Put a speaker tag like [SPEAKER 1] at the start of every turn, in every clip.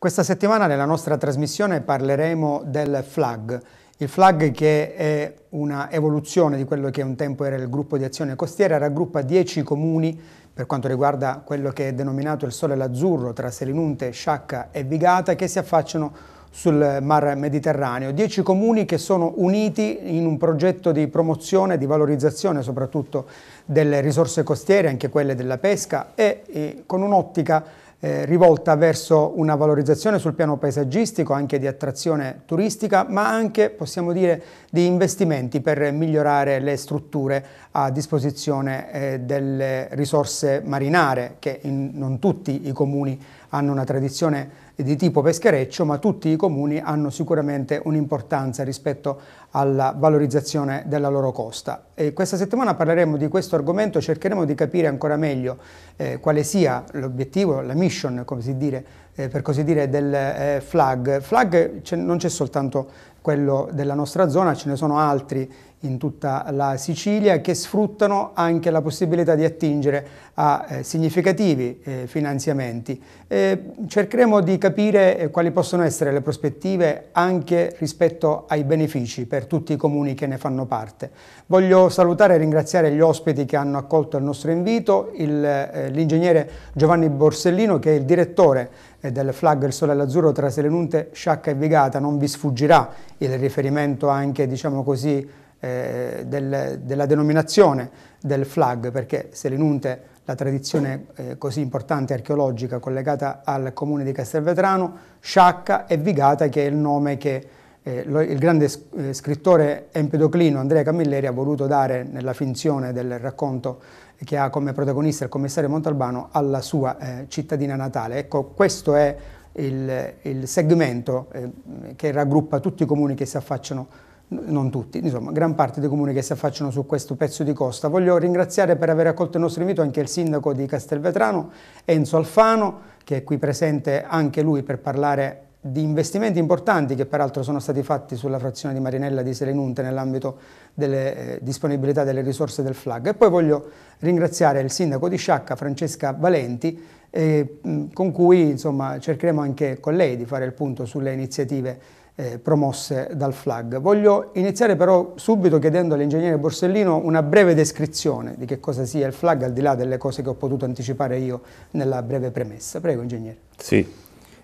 [SPEAKER 1] Questa settimana nella nostra trasmissione parleremo del FLAG, il FLAG che è una evoluzione di quello che un tempo era il gruppo di azione costiera, raggruppa 10 comuni per quanto riguarda quello che è denominato il Sole l'Azzurro tra Selinunte, Sciacca e Vigata che si affacciano sul Mar Mediterraneo. Dieci comuni che sono uniti in un progetto di promozione e di valorizzazione soprattutto delle risorse costiere, anche quelle della pesca e, e con un'ottica eh, rivolta verso una valorizzazione sul piano paesaggistico, anche di attrazione turistica, ma anche, possiamo dire, di investimenti per migliorare le strutture a disposizione eh, delle risorse marinare, che in non tutti i comuni hanno una tradizione di tipo peschereccio, ma tutti i comuni hanno sicuramente un'importanza rispetto alla valorizzazione della loro costa. E questa settimana parleremo di questo argomento, cercheremo di capire ancora meglio eh, quale sia l'obiettivo, la mission, come si dire, eh, per così dire, del eh, FLAG. FLAG non c'è soltanto quello della nostra zona, ce ne sono altri in tutta la Sicilia che sfruttano anche la possibilità di attingere a eh, significativi eh, finanziamenti. Eh, cercheremo di capire eh, quali possono essere le prospettive anche rispetto ai benefici per tutti i comuni che ne fanno parte. Voglio salutare e ringraziare gli ospiti che hanno accolto il nostro invito, eh, l'ingegnere Giovanni Borsellino che è il direttore del flag Il Sole all'Azzurro tra Selenunte, Sciacca e Vigata, non vi sfuggirà il riferimento anche, diciamo così, eh, del, della denominazione del flag, perché Selenunte, la tradizione eh, così importante archeologica collegata al comune di Castelvetrano, Sciacca e Vigata, che è il nome che eh, lo, il grande eh, scrittore Empedoclino Andrea Camilleri ha voluto dare nella finzione del racconto che ha come protagonista il commissario Montalbano alla sua eh, cittadina natale. Ecco, questo è il, il segmento eh, che raggruppa tutti i comuni che si affacciano non tutti, insomma, gran parte dei comuni che si affacciano su questo pezzo di costa. Voglio ringraziare per aver accolto il nostro invito anche il sindaco di Castelvetrano, Enzo Alfano, che è qui presente anche lui per parlare di investimenti importanti che peraltro sono stati fatti sulla frazione di Marinella di Serenunte nell'ambito delle eh, disponibilità delle risorse del FLAG. E poi voglio ringraziare il sindaco di Sciacca, Francesca Valenti, eh, con cui insomma, cercheremo anche con lei di fare il punto sulle iniziative eh, promosse dal FLAG. Voglio iniziare però subito chiedendo all'ingegnere Borsellino una breve descrizione di che cosa sia il FLAG, al di là delle cose che ho potuto anticipare io nella breve premessa. Prego, ingegnere.
[SPEAKER 2] Sì.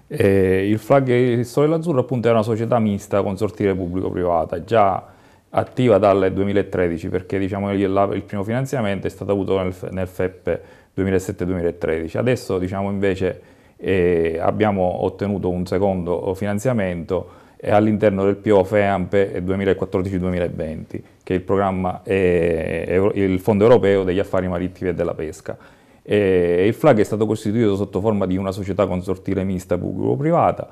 [SPEAKER 2] Eh, il Flag e Sole Azzurra appunto è una società mista con sortire pubblico-privata, già attiva dal 2013 perché diciamo, il, primo finanziamento è stato avuto nel, nel FEP 2007-2013. Adesso diciamo, invece eh, abbiamo ottenuto un secondo finanziamento eh, all'interno del PO FEAMP 2014-2020, che è il, eh, il Fondo Europeo degli Affari Marittimi e della Pesca. Eh, il FLAG è stato costituito sotto forma di una società consortile mista pubblico-privata,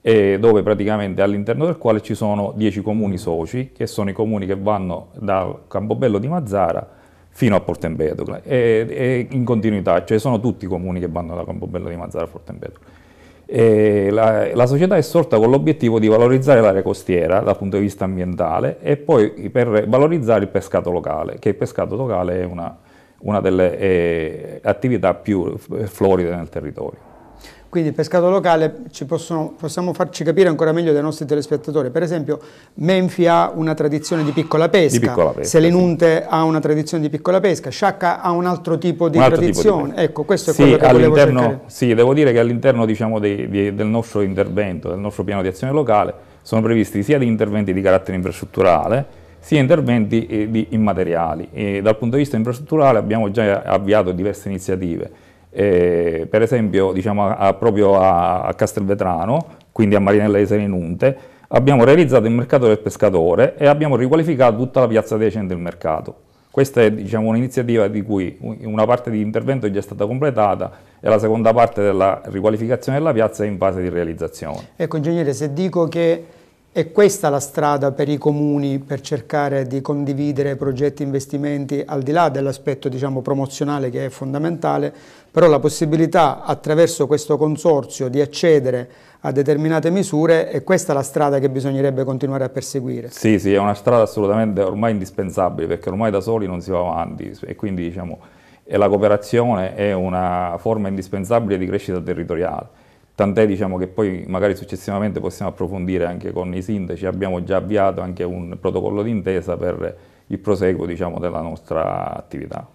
[SPEAKER 2] eh, dove praticamente all'interno del quale ci sono 10 comuni soci, che sono i comuni che vanno da Campobello di Mazzara fino a Portempedocle, e, e in continuità, cioè sono tutti i comuni che vanno da Campobello di Mazzara a Portempedocle. La, la, società è sorta con l'obiettivo di valorizzare l'area costiera dal punto di vista ambientale e poi per valorizzare il pescato locale, che il pescato locale è una una delle eh, attività più eh, floride nel territorio.
[SPEAKER 1] Quindi il pescato locale possono, possiamo farci capire ancora meglio dai nostri telespettatori. Per esempio Menfi ha una tradizione di piccola pesca, di piccola pesca Selenunte sì. ha una tradizione di piccola pesca, Sciacca ha un altro tipo di altro tradizione. Tipo di ecco, questo è sì, quello che volevo cercare.
[SPEAKER 2] Sì, devo dire che all'interno diciamo, del nostro intervento, del nostro piano di azione locale, sono previsti sia degli interventi di carattere infrastrutturale, sia interventi eh, di immateriali. E dal punto di vista infrastrutturale abbiamo già avviato diverse iniziative, eh, per esempio diciamo, a, proprio a, a, Castelvetrano, quindi a Marinella di Serenunte, abbiamo realizzato il mercato del pescatore e abbiamo riqualificato tutta la piazza decente del mercato. Questa è diciamo, un'iniziativa di cui una parte di intervento è già stata completata e la seconda parte della riqualificazione della piazza è in fase di realizzazione.
[SPEAKER 1] Ecco ingegnere, se dico che è questa la strada per i comuni per cercare di condividere progetti e investimenti al di là dell'aspetto diciamo, promozionale che è fondamentale, però la possibilità attraverso questo consorzio di accedere a determinate misure è questa la strada che bisognerebbe continuare a perseguire.
[SPEAKER 2] Sì, sì, è una strada assolutamente ormai indispensabile perché ormai da soli non si va avanti e quindi diciamo, la cooperazione è una forma indispensabile di crescita territoriale tant'è diciamo, che poi magari successivamente possiamo approfondire anche con i sindaci, abbiamo già avviato anche un protocollo d'intesa per il proseguo diciamo, della nostra attività.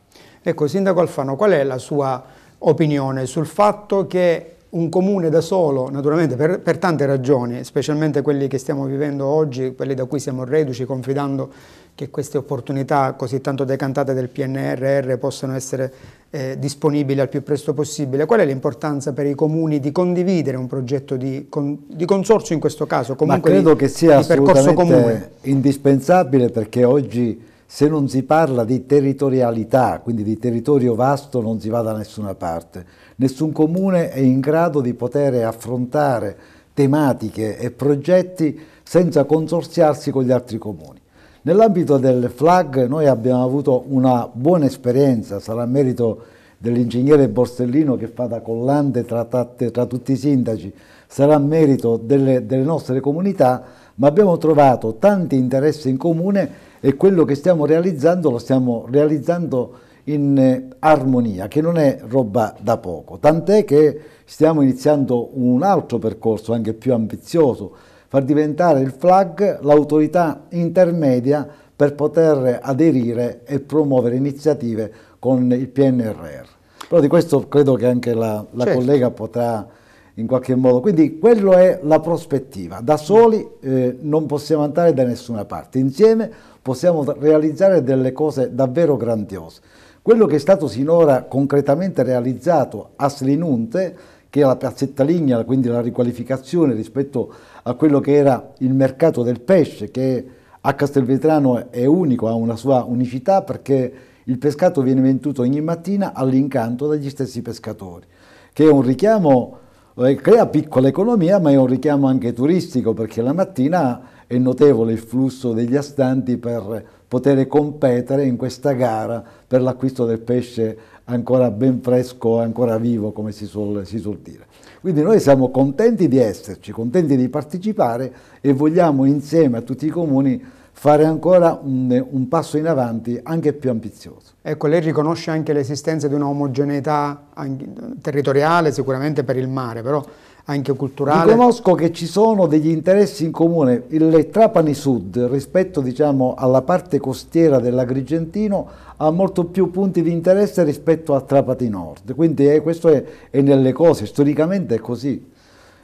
[SPEAKER 1] Ecco, Sindaco Alfano, qual è la sua opinione sul fatto che un comune da solo, naturalmente per, per, tante ragioni, specialmente quelli che stiamo vivendo oggi, quelli da cui siamo reduci, confidando che queste opportunità così tanto decantate del PNRR possano essere eh, disponibili al più presto possibile. Qual è l'importanza per i comuni di condividere un progetto di, con, di consorzio in questo caso, comunque Ma credo di, che sia assolutamente
[SPEAKER 3] indispensabile perché oggi se non si parla di territorialità, quindi di territorio vasto, non si va da nessuna parte. Nessun comune è in grado di poter affrontare tematiche e progetti senza consorziarsi con gli altri comuni. Nell'ambito del FLAG noi abbiamo avuto una buona esperienza, sarà merito dell'ingegnere Borsellino che fa da collante tra, tra tutti i sindaci, sarà merito delle, delle nostre comunità, ma abbiamo trovato tanti interessi in comune e quello che stiamo realizzando lo stiamo realizzando in eh, armonia, che non è roba da poco, tant'è che stiamo iniziando un altro percorso anche più ambizioso, far diventare il FLAG l'autorità intermedia per poter aderire e promuovere iniziative con il PNRR. Però di questo credo che anche la, la certo. collega potrà in qualche modo. Quindi quella è la prospettiva. Da soli eh, non possiamo andare da nessuna parte. Insieme possiamo realizzare delle cose davvero grandiose. Quello che è stato sinora concretamente realizzato a Slinunte, che è la piazzetta lignea, quindi la riqualificazione rispetto a quello che era il mercato del pesce, che a Castelvetrano è unico, ha una sua unicità perché il pescato viene venduto ogni mattina all'incanto dagli stessi pescatori, che è un richiamo eh, crea piccola economia, ma è un richiamo anche turistico perché la mattina è notevole il flusso degli astanti per poter competere in questa gara per l'acquisto del pesce ancora ben fresco, ancora vivo, come si suol, si suol dire. Quindi noi siamo contenti di esserci, contenti di partecipare e vogliamo insieme a tutti i comuni fare ancora un, un passo in avanti anche più ambizioso.
[SPEAKER 1] Ecco, lei riconosce anche l'esistenza di una omogeneità eh, territoriale, sicuramente per il mare, però anche culturale.
[SPEAKER 3] Riconosco che ci sono degli interessi in comune. Il Trapani Sud, rispetto diciamo, alla parte costiera dell'Agrigentino, ha molto più punti di interesse rispetto a Trapani Nord. Quindi eh, questo è, è, nelle cose, storicamente è così.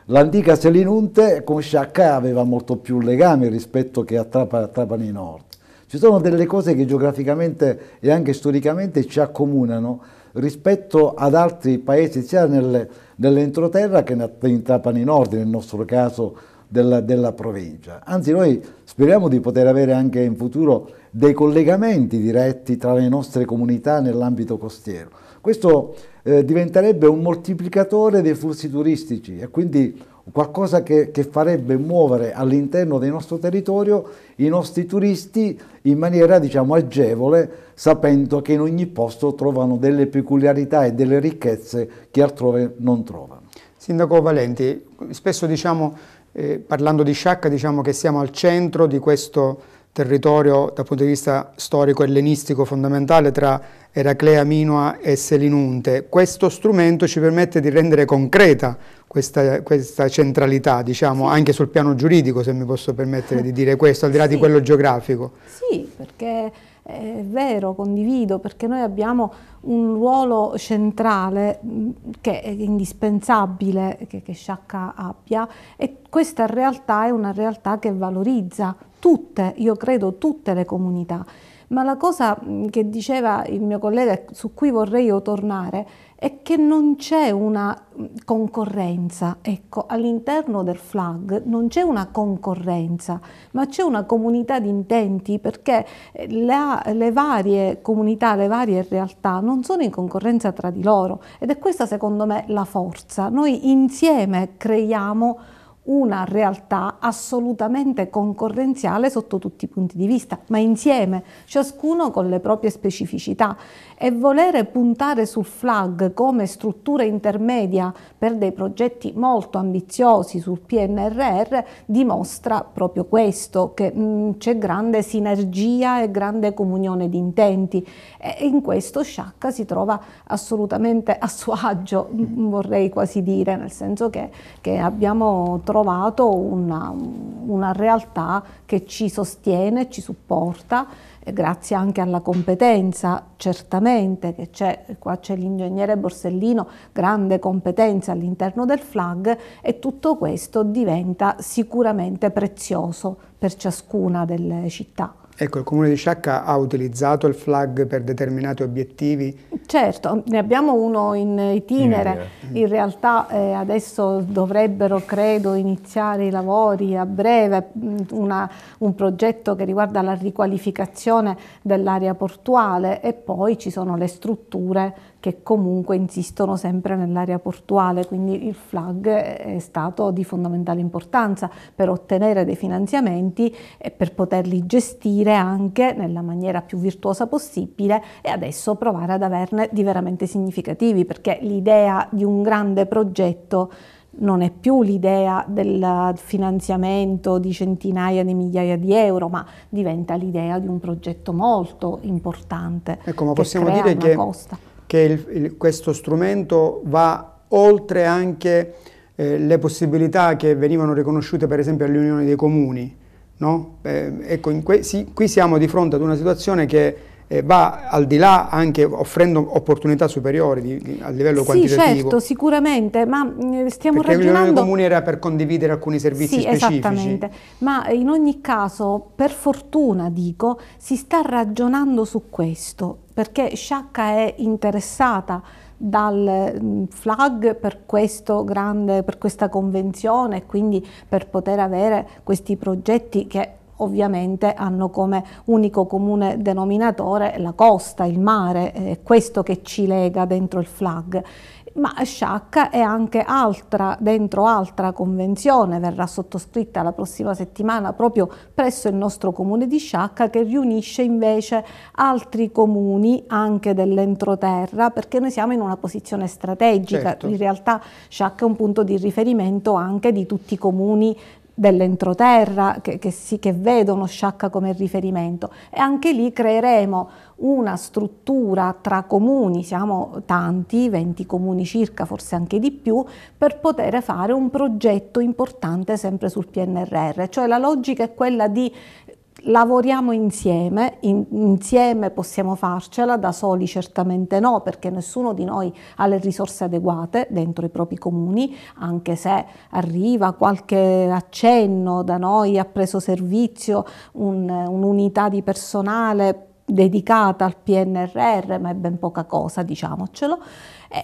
[SPEAKER 3] L'antica Selinunte con Sciacca aveva molto più legami rispetto che a Trapani Nord. Ci sono delle cose che geograficamente e anche storicamente ci accomunano rispetto ad altri paesi sia nel, nell'entroterra che in Trapani Nord, nel nostro caso della, della provincia. Anzi noi speriamo di poter avere anche in futuro dei collegamenti diretti tra le nostre comunità nell'ambito costiero. Questo eh, diventerebbe un moltiplicatore dei flussi turistici e quindi qualcosa che, che farebbe muovere all'interno del nostro territorio i nostri turisti in maniera diciamo agevole, sapendo che in ogni posto trovano delle peculiarità e delle ricchezze che altrove non trovano. Sindaco Valenti, spesso diciamo, eh, parlando di
[SPEAKER 1] sciacca, diciamo che siamo al centro di questo territorio dal punto di vista storico-ellenistico fondamentale tra Eraclea Minua e Selinunte. Questo strumento ci permette di rendere concreta questa, questa centralità, diciamo, sì. anche sul piano giuridico, se mi posso permettere di dire questo, al di là sì. di quello geografico.
[SPEAKER 4] Sì, perché è vero, condivido, perché noi abbiamo un ruolo centrale mm, che è indispensabile che, che Sciacca abbia e questa realtà è una realtà che valorizza tutte, io credo, tutte le comunità. Ma la cosa mm, che diceva il mio collega, su cui vorrei io tornare, è che non c'è una mm, concorrenza, ecco, all'interno del FLAG non c'è una concorrenza, ma c'è una comunità di intenti perché eh, la, le varie comunità, le varie realtà non sono in concorrenza tra di loro ed è questa secondo me la forza. Noi insieme creiamo una realtà assolutamente concorrenziale sotto tutti i punti di vista, ma insieme, ciascuno con le proprie specificità. E volere puntare sul FLAG come struttura intermedia per dei progetti molto ambiziosi sul PNRR dimostra proprio questo, che mm, c'è grande sinergia e grande comunione di intenti e in questo Sciacca si trova assolutamente a suo agio, vorrei quasi dire, nel senso che, che abbiamo trovato trovato una, una realtà che ci sostiene, ci supporta, eh, grazie anche alla competenza, certamente, che c'è, qua c'è l'ingegnere Borsellino, grande competenza all'interno del FLAG e tutto questo diventa sicuramente prezioso per ciascuna delle città.
[SPEAKER 1] Ecco, il Comune di Sciacca ha utilizzato il flag per determinati obiettivi?
[SPEAKER 4] Certo, ne abbiamo uno in itinere, in realtà eh, adesso dovrebbero, credo, iniziare i lavori a breve, una, un progetto che riguarda la riqualificazione dell'area portuale e poi ci sono le strutture che comunque insistono sempre nell'area portuale, quindi il FLAG è stato di fondamentale importanza per ottenere dei finanziamenti e per poterli gestire anche nella maniera più virtuosa possibile e adesso provare ad averne di veramente significativi, perché l'idea di un grande progetto non è più l'idea del finanziamento di centinaia di migliaia di euro, ma diventa l'idea di un progetto molto importante. Ecco, ma possiamo dire che
[SPEAKER 1] costa che il, il, questo strumento va oltre anche eh, le possibilità che venivano riconosciute per esempio all'Unione dei Comuni. No? Eh, ecco, si, qui siamo di fronte ad una situazione che eh, va al di là anche offrendo opportunità superiori di, di, a livello sì, quantitativo. Sì, certo,
[SPEAKER 4] sicuramente, ma mh, mm, stiamo Perché ragionando... Perché comune
[SPEAKER 1] era per condividere alcuni servizi sì, specifici. esattamente,
[SPEAKER 4] ma in ogni caso, per fortuna dico, si sta ragionando su questo perché Sciacca è interessata dal mm, flag per, grande, per questa convenzione e quindi per poter avere questi progetti che ovviamente hanno come unico comune denominatore la costa, il mare, è questo che ci lega dentro il flag ma Sciacca è anche altra, dentro altra convenzione, verrà sottoscritta la prossima settimana proprio presso il nostro comune di Sciacca che riunisce invece altri comuni anche dell'entroterra perché noi siamo in una posizione strategica, certo. in realtà Sciacca è un punto di riferimento anche di tutti i comuni dell'entroterra che, che, si, che vedono Sciacca come riferimento e anche lì creeremo una struttura tra comuni, siamo tanti, 20 comuni circa, forse anche di più, per poter fare un progetto importante sempre sul PNRR, cioè la logica è quella di lavoriamo insieme, in, insieme possiamo farcela, da soli certamente no, perché nessuno di noi ha le risorse adeguate dentro i propri comuni, anche se arriva qualche accenno da noi, ha preso servizio un'unità di personale dedicata al PNRR, ma è ben poca cosa, diciamocelo,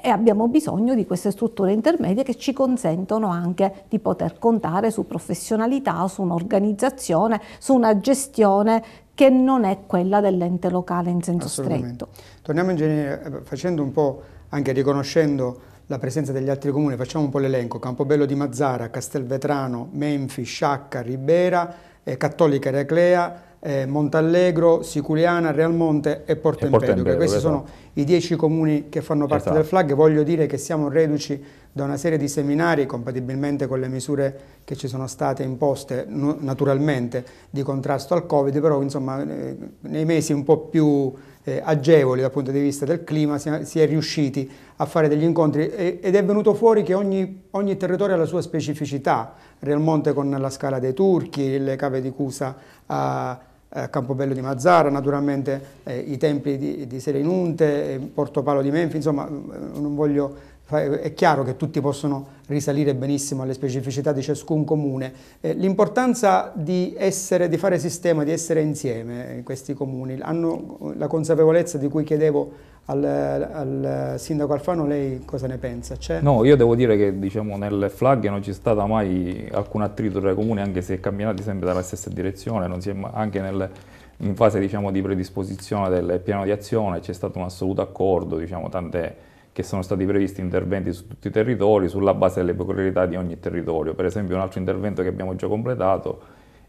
[SPEAKER 4] e abbiamo bisogno di queste strutture intermedie che ci consentono anche di poter contare su professionalità, su un'organizzazione, su una gestione che non è quella dell'ente locale in senso stretto.
[SPEAKER 1] Torniamo in eh, facendo un po', anche riconoscendo la presenza degli altri comuni, facciamo un po' l'elenco, Campobello di Mazzara, Castelvetrano, Menfi, Sciacca, Ribera, eh, Cattolica Eraclea, eh, Montallegro, Siculiana, Monte e Porto Empedocle. Questi esatto. sono i dieci comuni che fanno parte esatto. del FLAG. Voglio dire che siamo reduci da una serie di seminari, compatibilmente con le misure che ci sono state imposte naturalmente di contrasto al Covid, però insomma eh, nei mesi un po' più eh, agevoli dal punto di vista del clima si, si è riusciti a fare degli incontri e, ed è venuto fuori che ogni, ogni territorio ha la sua specificità. Real Monte con la scala dei turchi, le cave di Cusa a eh, Campobello di Mazzara, naturalmente eh, i templi di, di Serenunte, eh, Porto Palo di Menfi, insomma mm, eh, non voglio è chiaro che tutti possono risalire benissimo alle specificità di ciascun comune. Eh, l'importanza di, di, fare sistema, di essere insieme in questi comuni, hanno la consapevolezza di cui chiedevo al, al sindaco Alfano, lei cosa ne pensa?
[SPEAKER 2] No, io devo dire che diciamo, nel flag non c'è stato mai alcun attrito tra i comuni, anche se è camminati sempre dalla stessa direzione, mai, anche nel, in fase diciamo, di predisposizione del piano di azione c'è stato un assoluto accordo, diciamo, tant'è che sono stati previsti interventi su tutti i territori sulla base delle peculiarità di ogni territorio. Per esempio un altro intervento che abbiamo già completato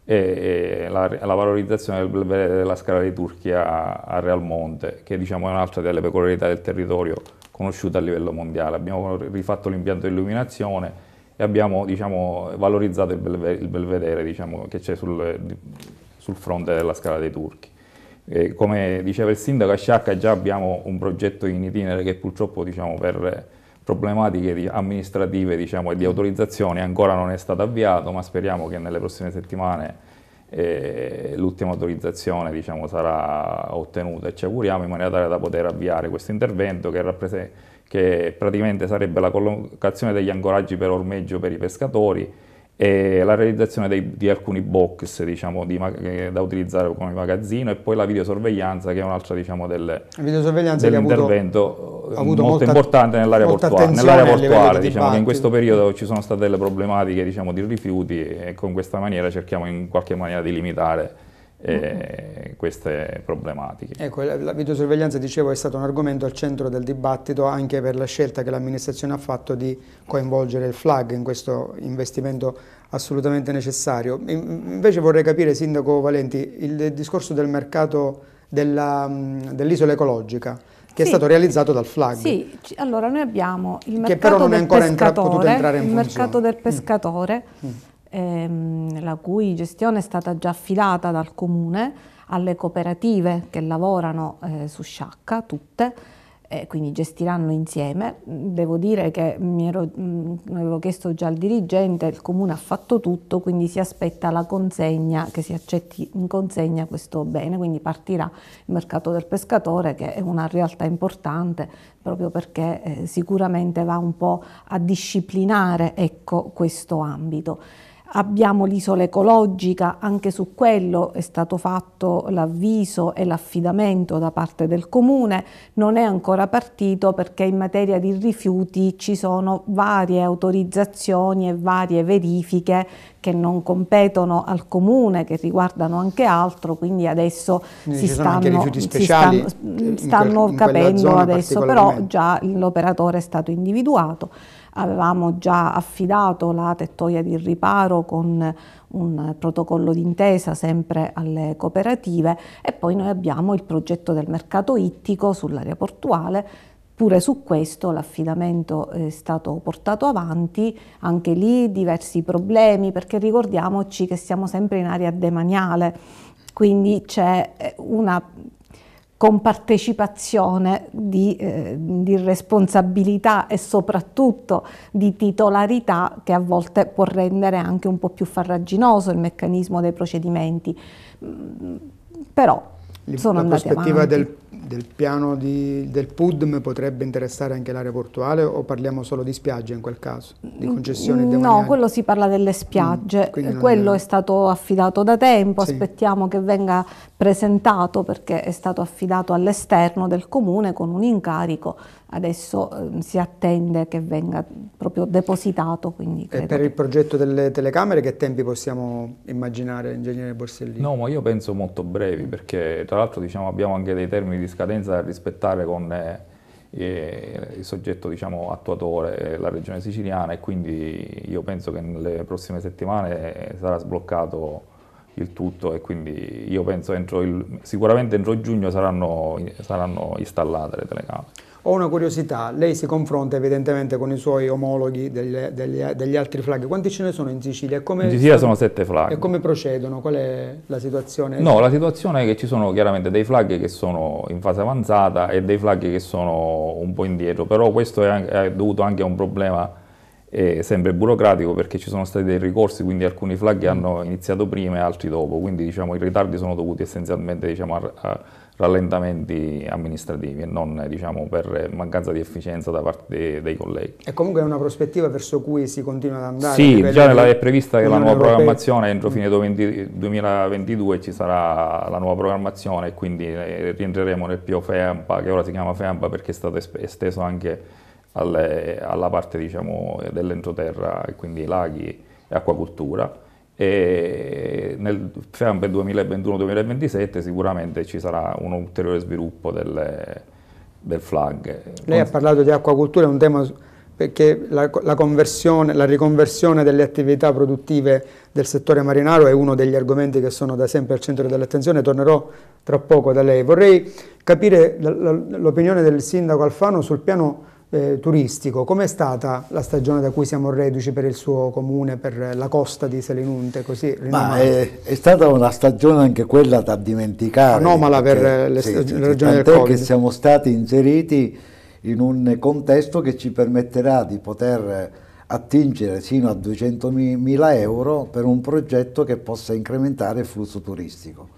[SPEAKER 2] è la, la valorizzazione del, della scala di Turchia a, a Monte, che diciamo, è un'altra delle peculiarità del territorio conosciuta a livello mondiale. Abbiamo rifatto l'impianto di illuminazione e abbiamo diciamo, valorizzato il, belvedere diciamo, che c'è sul, sul fronte della scala dei turchi. Eh, come diceva il sindaco a Sciacca già abbiamo un progetto in itinere che purtroppo diciamo, per problematiche amministrative diciamo, e di autorizzazione ancora non è stato avviato, ma speriamo che nelle prossime settimane eh, l'ultima autorizzazione diciamo, sarà ottenuta e ci auguriamo in maniera tale da poter avviare questo intervento che, che praticamente sarebbe la collocazione degli ancoraggi per ormeggio per i pescatori e la realizzazione dei, di alcuni box diciamo, di, eh, da utilizzare come magazzino e poi la videosorveglianza che è un'altra diciamo, delle, dell'intervento avuto, molto molta, importante nell'area portuale, nell'area portuale diciamo, che in questo periodo ci sono state delle problematiche diciamo, di rifiuti e con questa maniera cerchiamo in qualche maniera di limitare eh, queste problematiche. Ecco,
[SPEAKER 1] la videosorveglianza, dicevo, è stato un argomento al centro del dibattito anche per la scelta che l'amministrazione ha fatto di coinvolgere il FLAG in questo investimento assolutamente necessario. Invece vorrei capire, Sindaco Valenti, il discorso del mercato mm, dell'isola dell ecologica che sì. è stato realizzato dal FLAG.
[SPEAKER 4] Sì, allora noi abbiamo il mercato che però non è ancora entra entrare in il funzione. mercato del pescatore mm. mm ehm, la cui gestione è stata già affidata dal comune alle cooperative che lavorano eh, su sciacca, tutte, e quindi gestiranno insieme. Devo dire che mi ero, mh, mm, avevo chiesto già al dirigente, il comune ha fatto tutto, quindi si aspetta la consegna, che si accetti in consegna questo bene, quindi partirà il mercato del pescatore che è una realtà importante proprio perché eh, sicuramente va un po' a disciplinare ecco, questo ambito. Abbiamo l'isola ecologica, anche su quello è stato fatto l'avviso e l'affidamento da parte del comune, non è ancora partito perché in materia di rifiuti ci sono varie autorizzazioni e varie verifiche che non competono al comune, che riguardano anche altro, quindi adesso quindi si, stanno, si, stanno, stanno quel, capendo adesso, però già l'operatore è stato individuato avevamo già affidato la tettoia di riparo con un protocollo d'intesa sempre alle cooperative e poi noi abbiamo il progetto del mercato ittico sull'area portuale Pure su questo l'affidamento è stato portato avanti, anche lì diversi problemi, perché ricordiamoci che siamo sempre in area demaniale, quindi c'è una compartecipazione di, eh, di responsabilità e soprattutto di titolarità che a volte può rendere anche un po' più farraginoso il meccanismo dei procedimenti. Mm, però sono la prospettiva del,
[SPEAKER 1] del, piano di, del PUDM potrebbe interessare anche l'area portuale o parliamo solo di spiagge in quel caso, di mm, concessioni demaniali? No, quello
[SPEAKER 4] si parla delle spiagge, mm, quello è... è... stato affidato da tempo, sì. aspettiamo che venga presentato perché è stato affidato all'esterno del comune con un incarico adesso eh, si attende che venga proprio depositato. e per
[SPEAKER 1] il progetto delle telecamere che tempi possiamo
[SPEAKER 2] immaginare, ingegnere Borsellino? No, ma io penso molto brevi perché tra l'altro diciamo, abbiamo anche dei termini di scadenza da rispettare con eh, eh il soggetto diciamo, attuatore, la regione siciliana e quindi io penso che nelle prossime settimane eh, sarà sbloccato il tutto e quindi io penso entro il, sicuramente entro giugno saranno, saranno installate le telecamere.
[SPEAKER 1] Ho una curiosità, lei si confronta evidentemente con i suoi omologhi degli, degli, degli altri flag, quanti ce ne sono in Sicilia? Come in Sicilia sono sette flag. E come procedono? Qual è la situazione? No, la
[SPEAKER 2] situazione è che ci sono chiaramente dei flag che sono in fase avanzata e dei flag che sono un po' indietro, però questo è, anche, è dovuto anche a un problema eh, sempre burocratico perché ci sono stati dei ricorsi, quindi alcuni flag mm. hanno iniziato prima e altri dopo, quindi diciamo, i ritardi sono dovuti essenzialmente diciamo, a, a rallentamenti amministrativi e non diciamo, per mancanza di efficienza da parte dei, dei, colleghi.
[SPEAKER 1] E comunque è una prospettiva verso cui si continua ad andare? Sì, già
[SPEAKER 2] nella, è prevista che la nuova europea. programmazione entro mm. fine 20, 2022 ci sarà la nuova programmazione e quindi eh, rientreremo nel PIO FEAMPA, che ora si chiama FEAMPA perché è stato esteso anche alle, alla parte diciamo, dell'entroterra, quindi laghi e acquacultura e nel, sempre 2021-2027 sicuramente ci sarà un ulteriore sviluppo delle, del flag.
[SPEAKER 1] Lei ha parlato di acquacultura, è un tema perché la, la, la, riconversione delle attività produttive del settore marinaro è uno degli argomenti che sono da sempre al centro dell'attenzione, tornerò tra poco da lei. Vorrei capire l'opinione del sindaco Alfano sul piano eh, turistico. Com'è stata la stagione da cui siamo reduci per il suo comune, per la costa di Selinunte? Così è,
[SPEAKER 3] eh, è, stata una stagione anche quella da dimenticare. Anomala perché, per le, sì, le ragioni del Covid. che siamo stati inseriti in un contesto che ci permetterà di poter attingere sino a 200.000 euro per un progetto che possa incrementare il flusso turistico.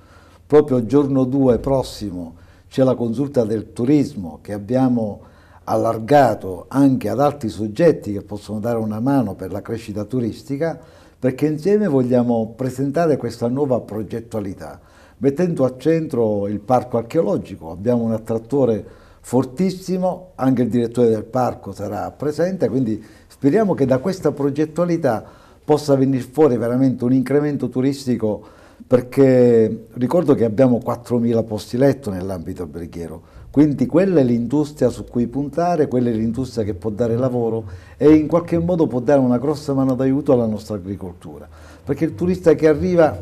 [SPEAKER 3] Proprio giorno 2 prossimo c'è la consulta del turismo che abbiamo allargato anche ad altri soggetti che possono dare una mano per la crescita turistica, perché insieme vogliamo presentare questa nuova progettualità, mettendo a centro il parco archeologico. Abbiamo un attrattore fortissimo, anche il direttore del parco sarà presente, quindi speriamo che da questa progettualità possa venire fuori veramente un incremento turistico perché ricordo che abbiamo 4.000 posti letto nell'ambito alberghiero, quindi quella è l'industria su cui puntare, quella è l'industria che può dare lavoro e in qualche modo può dare una grossa mano d'aiuto alla nostra agricoltura, perché il turista che arriva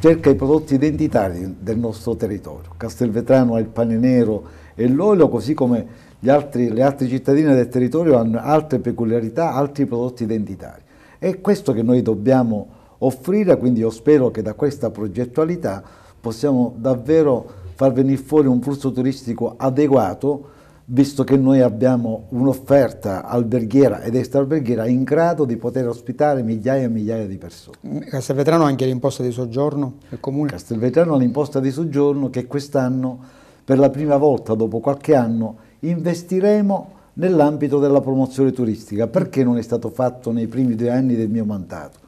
[SPEAKER 3] cerca i prodotti identitari del nostro territorio. Castelvetrano ha il pane nero e l'olio, così come altri, le altre cittadine del territorio hanno altre peculiarità, altri prodotti identitari. È questo che noi dobbiamo offrire, quindi io spero che da questa progettualità possiamo davvero far venire fuori un flusso turistico adeguato, visto che noi abbiamo un'offerta alberghiera ed extraalberghiera in grado di poter ospitare migliaia e migliaia di persone. Mm, Castelvetrano ha anche l'imposta di soggiorno del comune? Castelvetrano ha l'imposta di soggiorno che quest'anno, per la prima volta dopo qualche anno, investiremo nell'ambito della promozione turistica. Perché non è stato fatto nei primi due anni del mio mandato?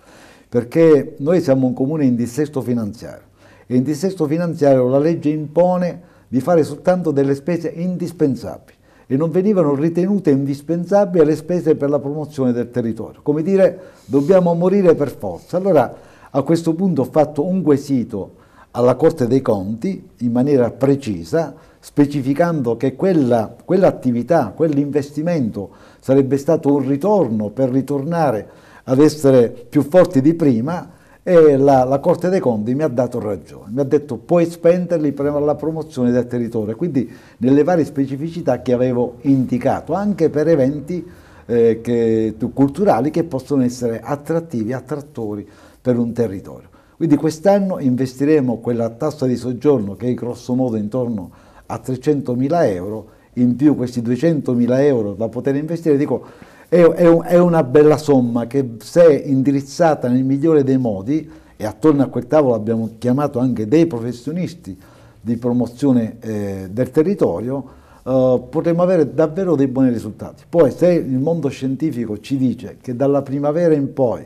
[SPEAKER 3] Perché noi siamo un comune in dissesto finanziario e in dissesto finanziario la legge impone di fare soltanto delle spese indispensabili e non venivano ritenute indispensabili le spese per la promozione del territorio. Come dire, dobbiamo morire per forza. Allora a questo punto ho fatto un quesito alla Corte dei Conti in maniera precisa, specificando che quella, quell'attività, quell'investimento sarebbe stato un ritorno per ritornare ad essere più forti di prima e la, la, Corte dei Conti mi ha dato ragione, mi ha detto puoi spenderli per la promozione del territorio, quindi nelle varie specificità che avevo indicato, anche per eventi eh, che, culturali che possono essere attrattivi, attrattori per un territorio. Quindi quest'anno investiremo quella tassa di soggiorno che è grosso modo intorno a 300.000 euro, in più questi 200.000 euro da poter investire, dico è, è, è una bella somma che se indirizzata nel migliore dei modi, e attorno a quel tavolo abbiamo chiamato anche dei professionisti di promozione eh, del territorio, eh, potremo avere davvero dei buoni risultati. Poi se il mondo scientifico ci dice che dalla primavera in poi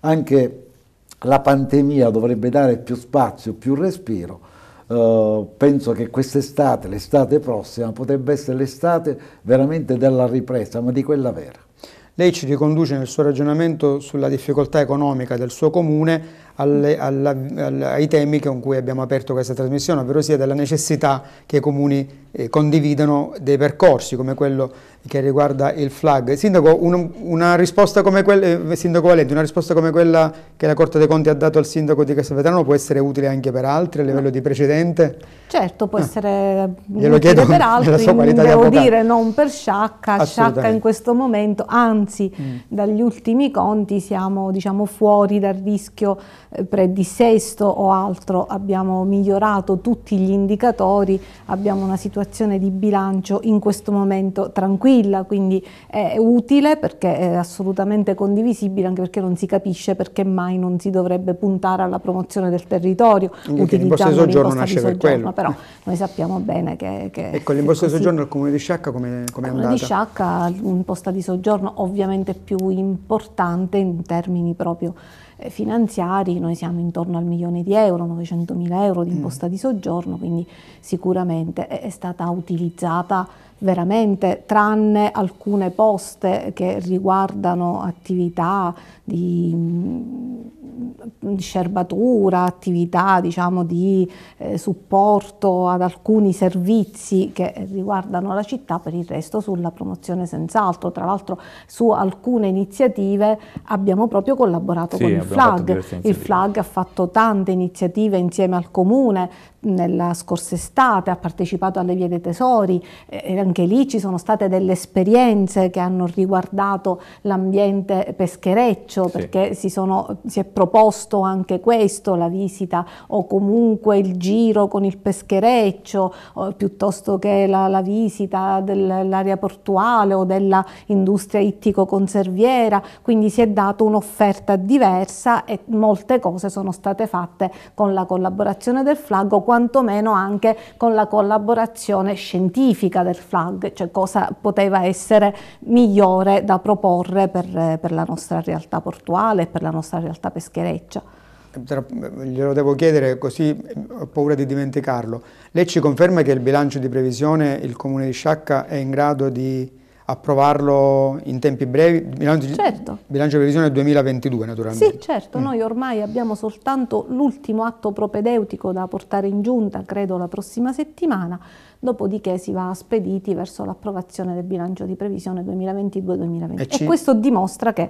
[SPEAKER 3] anche la pandemia dovrebbe dare più spazio, più respiro, eh, penso che quest'estate, l'estate prossima, potrebbe essere l'estate veramente della ripresa, ma di quella vera. Lei ci
[SPEAKER 1] riconduce nel suo ragionamento sulla difficoltà economica del suo comune alle, alla, alla, ai temi con cui abbiamo aperto questa trasmissione, ovvero sia della necessità che i comuni eh, condividano dei percorsi come quello che riguarda il flag. Sindaco, un, una risposta come quella, eh, sindaco Valenti, una risposta come quella che la Corte dei Conti ha dato al sindaco di Castelvetrano può essere utile anche per altri a livello di precedente?
[SPEAKER 4] Certo, può ah. essere no. utile chiedo, per altri, sua devo di dire non per Sciacca, Sciacca in questo momento, anzi mm. dagli ultimi conti siamo diciamo, fuori dal rischio eh, predissesto o altro, abbiamo migliorato tutti gli indicatori, abbiamo una situazione di bilancio in questo momento tranquilla tranquilla, quindi è utile perché è assolutamente condivisibile, anche perché non si capisce perché mai non si dovrebbe puntare alla promozione del territorio. Quindi l'imposta di soggiorno nasce per quello. Però noi sappiamo bene che... che ecco, l'imposta di soggiorno
[SPEAKER 1] al Comune di Sciacca come è andata? Il Comune di
[SPEAKER 4] Sciacca l'imposta di soggiorno ovviamente più importante in termini proprio eh, finanziari, noi siamo intorno al milione di euro, 900 mila euro di mm. imposta mm. di soggiorno, quindi sicuramente è stata utilizzata veramente, tranne alcune poste che riguardano attività mm, di scerbatura, attività diciamo, di eh, supporto ad alcuni servizi che riguardano la città, per il resto sulla promozione senz'altro. Tra l'altro su alcune iniziative abbiamo proprio collaborato sì, con il FLAG. Il FLAG ha fatto tante iniziative insieme al comune nella scorsa estate, ha partecipato alle vie dei tesori, eh, anche lì ci sono state delle esperienze che hanno riguardato l'ambiente peschereccio, sì. perché si, sono, si, è proposto anche questo, la visita o comunque il giro con il peschereccio, o, piuttosto che la, la visita dell'area portuale o dell'industria ittico-conserviera, quindi si è data un'offerta diversa e molte cose sono state fatte con la collaborazione del flag o quantomeno anche con la collaborazione scientifica del flag plug, cioè cosa poteva essere migliore da proporre per, per la nostra realtà portuale e per la nostra realtà peschereccia.
[SPEAKER 1] Eh, glielo devo chiedere così eh, ho paura di dimenticarlo. Lei ci conferma che il bilancio di previsione il comune di Sciacca è in grado di approvarlo in tempi brevi? Bilancio, certo. bilancio previsione 2022 naturalmente.
[SPEAKER 4] Sì, certo, mm. noi ormai abbiamo soltanto l'ultimo atto propedeutico da portare in giunta, credo la prossima settimana, dopodiché si va spediti verso l'approvazione del bilancio di previsione 2022-2023. E, ci... e questo dimostra che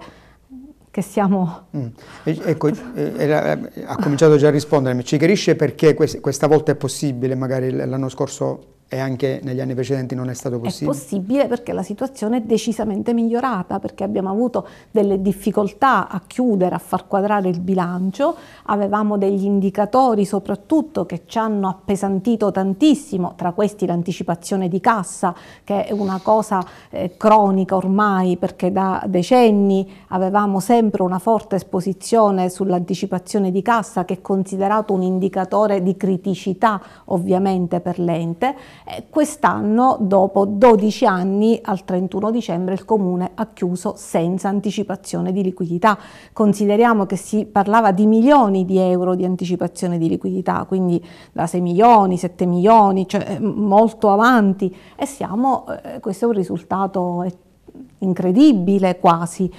[SPEAKER 4] che siamo... Mm.
[SPEAKER 1] E, ecco, era, ha cominciato già a rispondere, ci chiarisce perché questa volta è possibile, magari l'anno scorso e anche negli anni precedenti non è stato possibile? È
[SPEAKER 4] possibile perché la situazione è decisamente migliorata, perché abbiamo avuto delle difficoltà a chiudere, a far quadrare il bilancio, avevamo degli indicatori soprattutto che ci hanno appesantito tantissimo, tra questi l'anticipazione di cassa, che è una cosa eh, cronica ormai perché da decenni avevamo sempre una forte esposizione sull'anticipazione di cassa che è considerato un indicatore di criticità ovviamente per l'ente eh, quest'anno, dopo 12 anni, al 31 dicembre il Comune ha chiuso senza anticipazione di liquidità. Consideriamo che si parlava di milioni di euro di anticipazione di liquidità, quindi da 6 milioni, 7 milioni, cioè eh, molto avanti e siamo, eh, questo è un risultato incredibile quasi.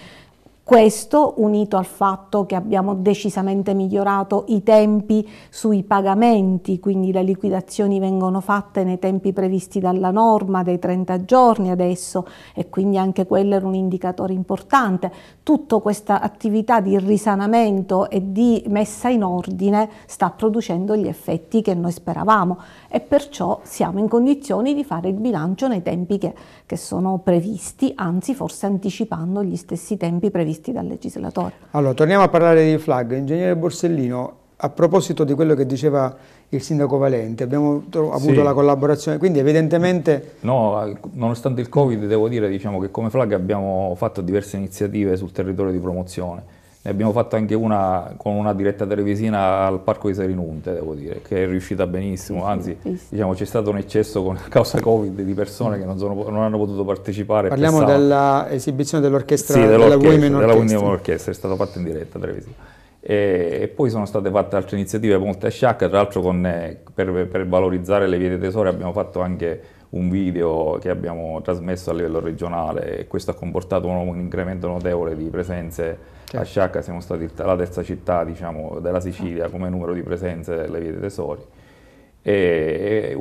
[SPEAKER 4] Questo, unito al fatto che abbiamo decisamente migliorato i tempi sui pagamenti, quindi le liquidazioni vengono fatte nei tempi previsti dalla norma, dei 30 giorni adesso, e quindi anche quello era un indicatore importante. Tutta questa attività di risanamento e di messa in ordine sta producendo gli effetti che noi speravamo e perciò siamo in condizioni di fare il bilancio nei tempi che, che sono previsti, anzi forse anticipando gli stessi tempi previsti previsti dal legislatore.
[SPEAKER 1] Allora, torniamo a parlare di FLAG. Ingegnere Borsellino, a proposito di quello che diceva il sindaco Valente, abbiamo avuto sì. la collaborazione, quindi evidentemente...
[SPEAKER 2] No, nonostante il Covid, devo dire diciamo, che come FLAG abbiamo fatto diverse iniziative sul territorio di promozione ne abbiamo fatta anche una con una diretta televisiva al Parco di Serinunte, devo dire, che è riuscita benissimo, anzi diciamo, c'è stato un eccesso con a causa Covid di persone che non, sono, non hanno potuto partecipare. Parliamo
[SPEAKER 1] dell'esibizione dell'orchestra, sì, della Women Orchestra.
[SPEAKER 2] Orchestra, è stata fatta in diretta televisiva. E, e, poi sono state fatte altre iniziative molte a sciacca, tra l'altro eh, per, per, valorizzare le vie dei tesori abbiamo fatto anche un video che abbiamo trasmesso a livello regionale e questo ha comportato un, un incremento notevole di presenze Certo. A Sciacca siamo stati la terza città diciamo, della Sicilia come numero di presenze delle vie dei tesori. E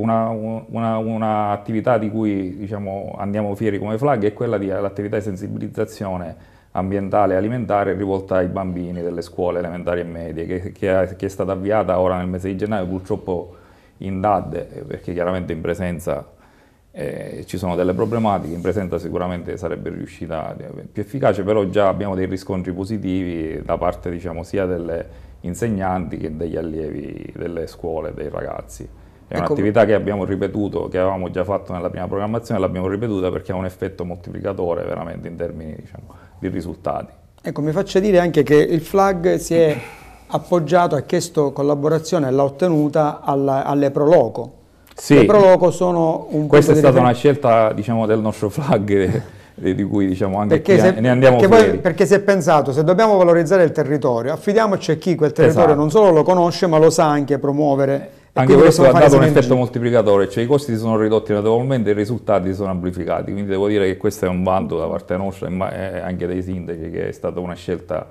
[SPEAKER 2] attività di cui diciamo, andiamo fieri come flag è quella dell'attività di sensibilizzazione ambientale e alimentare rivolta ai bambini delle scuole elementari e medie, che, che, che è stata avviata ora nel mese di gennaio, purtroppo in DAD, perché chiaramente in presenza eh, ci sono delle problematiche, in presenza sicuramente sarebbe riuscita eh, più efficace, però già abbiamo dei riscontri positivi da parte diciamo, sia delle insegnanti che degli allievi delle scuole, dei ragazzi. È ecco. un'attività che abbiamo ripetuto, che avevamo già fatto nella prima programmazione, l'abbiamo ripetuta perché ha un effetto moltiplicatore veramente in termini diciamo, di risultati.
[SPEAKER 1] Ecco, mi faccia dire anche che il flag si è appoggiato, ha chiesto collaborazione e l'ha ottenuta alla, alle Proloco,
[SPEAKER 2] sì, le Proloco
[SPEAKER 1] sono un Questa è stata una
[SPEAKER 2] scelta diciamo, del nostro flag di cui diciamo anche perché se, ne andiamo perché, poi,
[SPEAKER 1] perché si è pensato se dobbiamo valorizzare il territorio affidiamoci a chi quel territorio esatto. non solo lo conosce ma lo sa anche promuovere anche questo ha dato un effetto
[SPEAKER 2] moltiplicatore cioè i costi si sono ridotti notevolmente e i risultati si sono amplificati quindi devo dire che questo è un vanto da parte nostra e anche dei sindaci che è stata una scelta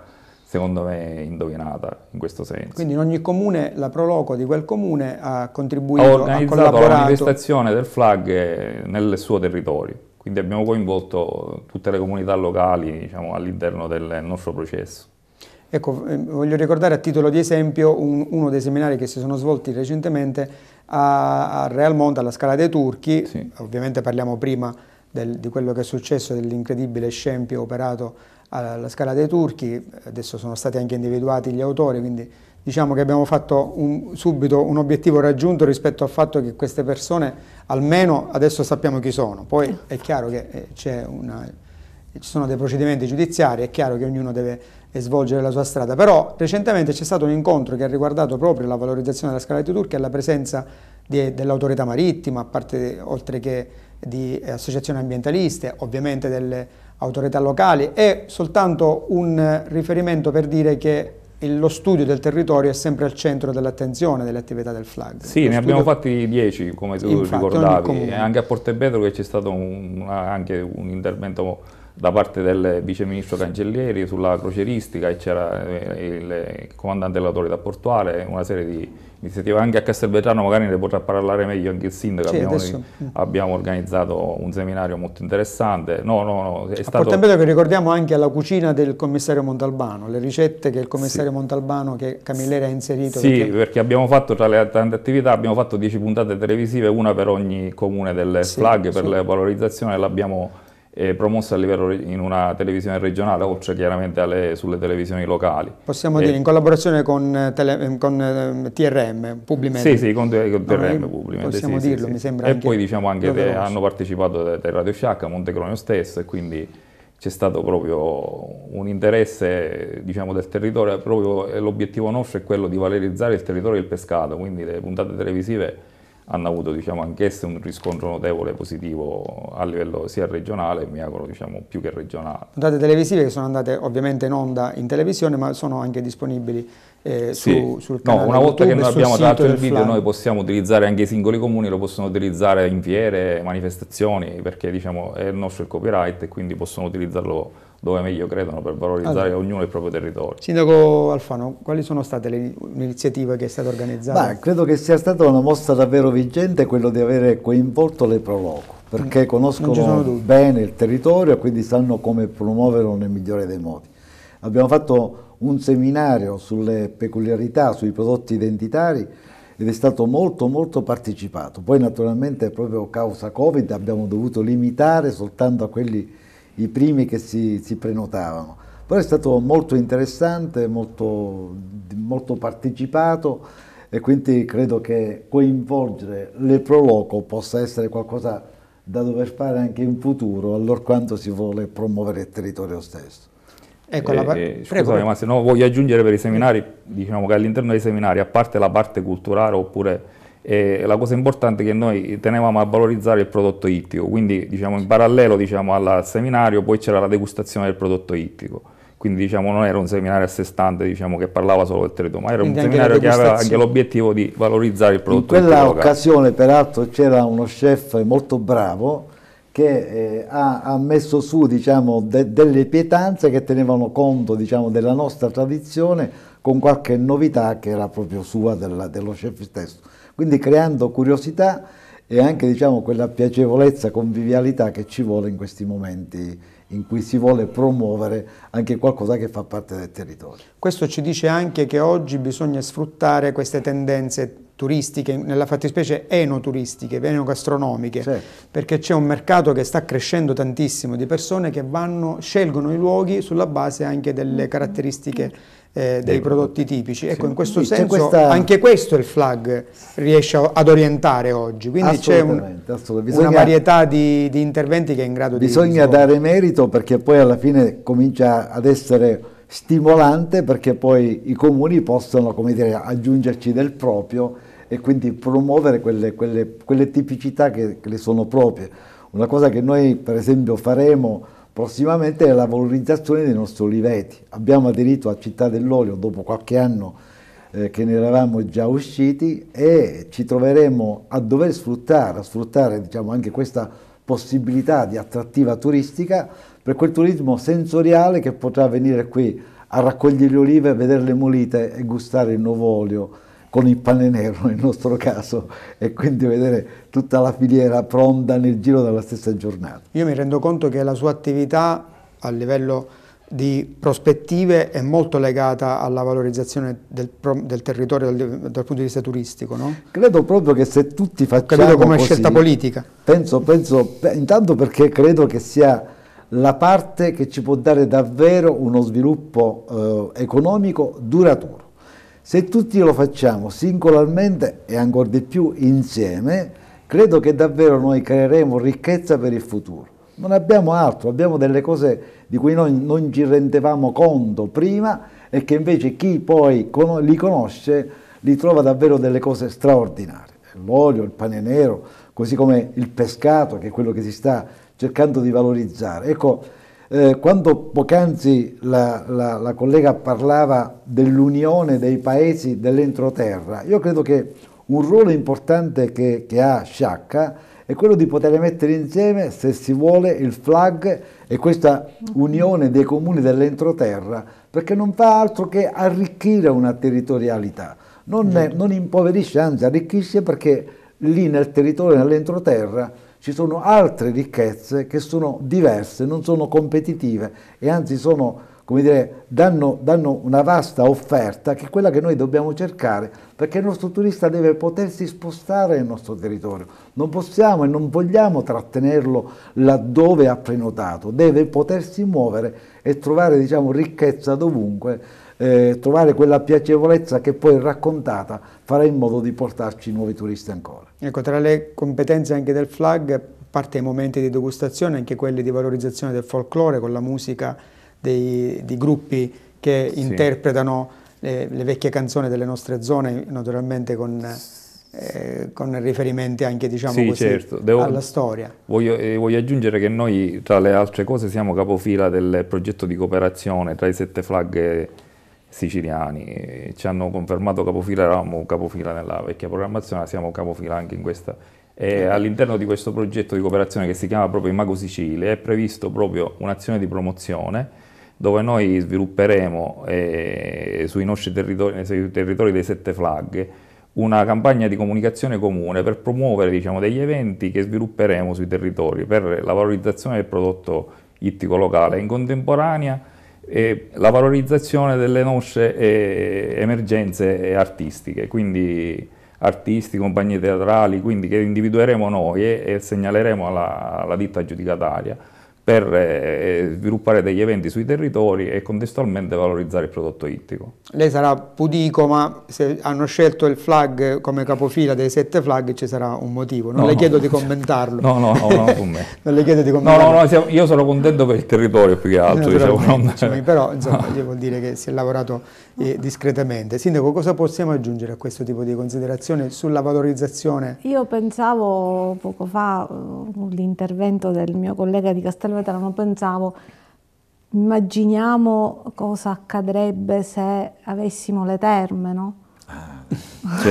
[SPEAKER 2] secondo me, indovinata in questo senso.
[SPEAKER 1] Quindi in ogni comune la Proloco di quel comune ha contribuito, ha organizzato ha la manifestazione
[SPEAKER 2] del flag eh, nel suo territorio, quindi abbiamo coinvolto tutte le comunità locali diciamo, all'interno del nostro processo.
[SPEAKER 1] Ecco, eh, voglio ricordare a titolo di esempio un, uno dei seminari che si sono svolti recentemente a, a Real Monte, alla Scala dei Turchi, sì. ovviamente parliamo prima del, di quello che è successo, dell'incredibile scempio operato alla Scala dei Turchi, adesso sono stati anche individuati gli autori, quindi diciamo che abbiamo fatto un, subito un obiettivo raggiunto rispetto al fatto che queste persone almeno adesso sappiamo chi sono, poi è chiaro che eh, una, ci sono dei procedimenti giudiziari, è chiaro che ognuno deve svolgere la sua strada, però recentemente c'è stato un incontro che ha riguardato proprio la valorizzazione della Scala dei Turchi e la presenza dell'autorità marittima, parte, oltre che di eh, associazioni ambientaliste, ovviamente delle autorità locali, è soltanto un riferimento per dire che lo studio del territorio è sempre al centro dell'attenzione delle attività del FLAG. Sì, lo ne abbiamo
[SPEAKER 2] fatti dieci, come tu Infatti, ricordavi, anche a Portebedro che c'è stato un, anche un intervento da parte del viceministro Cancellieri sulla croceristica e c'era eh, il comandante dell'autorità portuale, una serie di iniziative. Anche a Castelvetrano magari ne potrà parlare meglio anche il sindaco, sì, abbiamo, adesso... Mm. abbiamo, organizzato un seminario molto interessante. No, no, no, è a stato... che
[SPEAKER 1] ricordiamo anche la cucina del commissario Montalbano, le ricette che il commissario sì. Montalbano che Camilleri ha inserito. Sì, perché...
[SPEAKER 2] perché... abbiamo fatto tra le tante attività, abbiamo fatto 10 puntate televisive, una per ogni comune delle sì, flag per la valorizzazione, l'abbiamo eh, promossa livello, in una televisione regionale, oltre chiaramente alle, sulle televisioni locali. Possiamo eh, dire in
[SPEAKER 1] collaborazione con, tele, con TRM, ehm, Publimed. Sì, sì, con, con TRM, no, Publimed. Possiamo sì, dirlo, sì, mi sembra. E poi diciamo anche te, hanno
[SPEAKER 2] partecipato da Radio Sciacca, Montecronio stesso, e quindi c'è stato proprio un interesse diciamo, del territorio, eh, l'obiettivo nostro è quello di valorizzare il territorio del pescato, quindi le puntate televisive hanno avuto diciamo, anch'esse un riscontro notevole positivo a livello sia regionale, mi auguro diciamo, più che regionale.
[SPEAKER 1] Puntate televisive che sono andate ovviamente in onda in televisione ma sono anche disponibili eh, sì. su, sul canale no, Una volta YouTube, che noi abbiamo dato il video Flan. noi
[SPEAKER 2] possiamo utilizzare anche i singoli comuni, lo possono utilizzare in fiere, manifestazioni perché diciamo, è il nostro il copyright e quindi possono utilizzarlo dove meglio credono per valorizzare allora, ognuno il proprio territorio.
[SPEAKER 1] Sindaco Alfano, quali sono state le iniziative che è stata organizzata? Beh,
[SPEAKER 3] credo che sia stata una mossa davvero vigente quello di avere coinvolto le Proloco, perché mm, conoscono bene il territorio e quindi sanno come promuoverlo nel migliore dei modi. Abbiamo fatto un seminario sulle peculiarità, sui prodotti identitari ed è stato molto molto partecipato. Poi naturalmente proprio causa Covid abbiamo dovuto limitare soltanto a quelli i primi che si, si prenotavano. Però è stato molto interessante, molto, molto partecipato e quindi credo che coinvolgere le proloco possa essere qualcosa da dover fare anche in futuro, allorquando si vuole promuovere il territorio stesso.
[SPEAKER 1] Ecco, la... eh, eh, ma
[SPEAKER 2] se no voglio aggiungere per i seminari, diciamo che all'interno dei seminari, a parte la parte culturale oppure e la cosa importante è che noi tenevamo a valorizzare il prodotto ittico, quindi diciamo, in parallelo diciamo, al seminario poi c'era la degustazione del prodotto ittico, quindi diciamo, non era un seminario a sé stante diciamo, che parlava solo del territorio, ma era quindi un seminario che aveva anche l'obiettivo di valorizzare il prodotto ittico. In quella occasione
[SPEAKER 3] locale. peraltro c'era uno chef molto bravo che eh, ha, ha, messo su diciamo, de, delle pietanze che tenevano conto diciamo, della nostra tradizione con qualche novità che era proprio sua della, dello chef stesso quindi creando curiosità e anche diciamo, quella piacevolezza, convivialità che ci vuole in questi momenti in cui si vuole promuovere anche qualcosa che fa parte del territorio.
[SPEAKER 1] Questo ci dice anche che oggi bisogna sfruttare queste tendenze turistiche, nella fattispecie enoturistiche, enogastronomiche, certo. perché c'è un mercato che sta crescendo tantissimo di persone che vanno, scelgono i luoghi sulla base anche delle caratteristiche eh, dei prodotti tipici. Ecco, sì. in questo senso questa... anche questo il flag riesce ad orientare oggi. Quindi c'è un, una varietà di, di, interventi che è in grado bisogna di... Bisogna dare
[SPEAKER 3] merito perché poi alla fine comincia ad essere stimolante perché poi i comuni possono dire, aggiungerci del proprio e quindi promuovere quelle, quelle, quelle tipicità che, che le sono proprie. Una cosa che noi per esempio faremo Prossimamente è la valorizzazione dei nostri oliveti. Abbiamo aderito a Città dell'Olio dopo qualche anno eh, che ne eravamo già usciti e ci troveremo a dover sfruttare, a sfruttare diciamo, anche questa possibilità di attrattiva turistica per quel turismo sensoriale che potrà venire qui a raccogliere le olive, vederle molite e gustare il nuovo olio con il pane nero nel nostro caso e quindi vedere tutta la filiera pronta nel giro della stessa giornata.
[SPEAKER 1] Io mi rendo conto che la sua attività a livello di prospettive è molto legata alla valorizzazione del, del territorio dal, dal,
[SPEAKER 3] punto di vista turistico, no? Credo proprio che se tutti facciamo credo come così, scelta politica. Penso, penso, intanto perché credo che sia la parte che ci può dare davvero uno sviluppo eh, economico duraturo. Se tutti lo facciamo singolarmente e ancora di più insieme, credo che davvero noi creeremo ricchezza per il futuro. Non abbiamo altro, abbiamo delle cose di cui noi non ci rendevamo conto prima e che invece chi poi li conosce li trova davvero delle cose straordinarie. L'olio, il pane nero, così come il pescato, che è quello che si sta cercando di valorizzare. Ecco, eh, quando poc'anzi la, la, la, collega parlava dell'unione dei paesi dell'entroterra, io credo che un ruolo importante che, che ha Sciacca è quello di poter mettere insieme, se si vuole, il flag e questa unione dei comuni dell'entroterra, perché non fa altro che arricchire una territorialità, non, certo. non impoverisce, anzi arricchisce perché lì nel territorio, nell'entroterra, ci sono altre ricchezze che sono diverse, non sono competitive e anzi sono, come dire, danno, danno una vasta offerta che è quella che noi dobbiamo cercare perché il nostro turista deve potersi spostare nel nostro territorio. Non possiamo e non vogliamo trattenerlo laddove ha prenotato, deve potersi muovere e trovare diciamo, ricchezza dovunque, eh, trovare quella piacevolezza che poi raccontata farà in modo di portarci nuovi turisti ancora.
[SPEAKER 1] Ecco, tra le
[SPEAKER 3] competenze anche del FLAG, a
[SPEAKER 1] parte i momenti di degustazione, anche quelli di valorizzazione del folklore con la musica dei, di gruppi che sì. interpretano le, le, vecchie canzoni delle nostre zone, naturalmente con, eh, con riferimenti anche diciamo, sì, così, certo. Devo, alla storia.
[SPEAKER 2] Voglio, eh, voglio, aggiungere che noi, tra le altre cose, siamo capofila del progetto di cooperazione tra i sette flag siciliani, ci hanno confermato capofila, eravamo capofila nella vecchia programmazione, siamo capofila anche in questa. E eh. all'interno di questo progetto di cooperazione che si chiama proprio Imago Sicile è previsto proprio un'azione di promozione dove noi svilupperemo eh, sui nostri territori, sui territori dei sette flag una campagna di comunicazione comune per promuovere diciamo, degli eventi che svilupperemo sui territori per la valorizzazione del prodotto ittico locale. In contemporanea e la valorizzazione delle nostre emergenze artistiche, quindi artisti, compagnie teatrali, quindi che individueremo noi e, e segnaleremo alla, alla ditta giudicataria per eh, sviluppare degli eventi sui territori e contestualmente valorizzare il prodotto ittico.
[SPEAKER 1] Lei sarà pudico, ma se hanno scelto il flag come capofila dei sette flag ci sarà un motivo, non no, le chiedo di commentarlo. No, no, no, no con me. non le chiedo di commentarlo. No,
[SPEAKER 2] no, no, io sono contento per il territorio più che eh, altro. Però, diciamo, non... però
[SPEAKER 1] insomma, io vuol dire che si è lavorato eh, discretamente. Sindaco, cosa possiamo aggiungere a questo tipo di considerazione sulla valorizzazione?
[SPEAKER 4] Io pensavo poco fa uh, l'intervento del mio collega di Castellano salvatela, non pensavo, immaginiamo cosa accadrebbe se avessimo le terme, no? Ah, sì.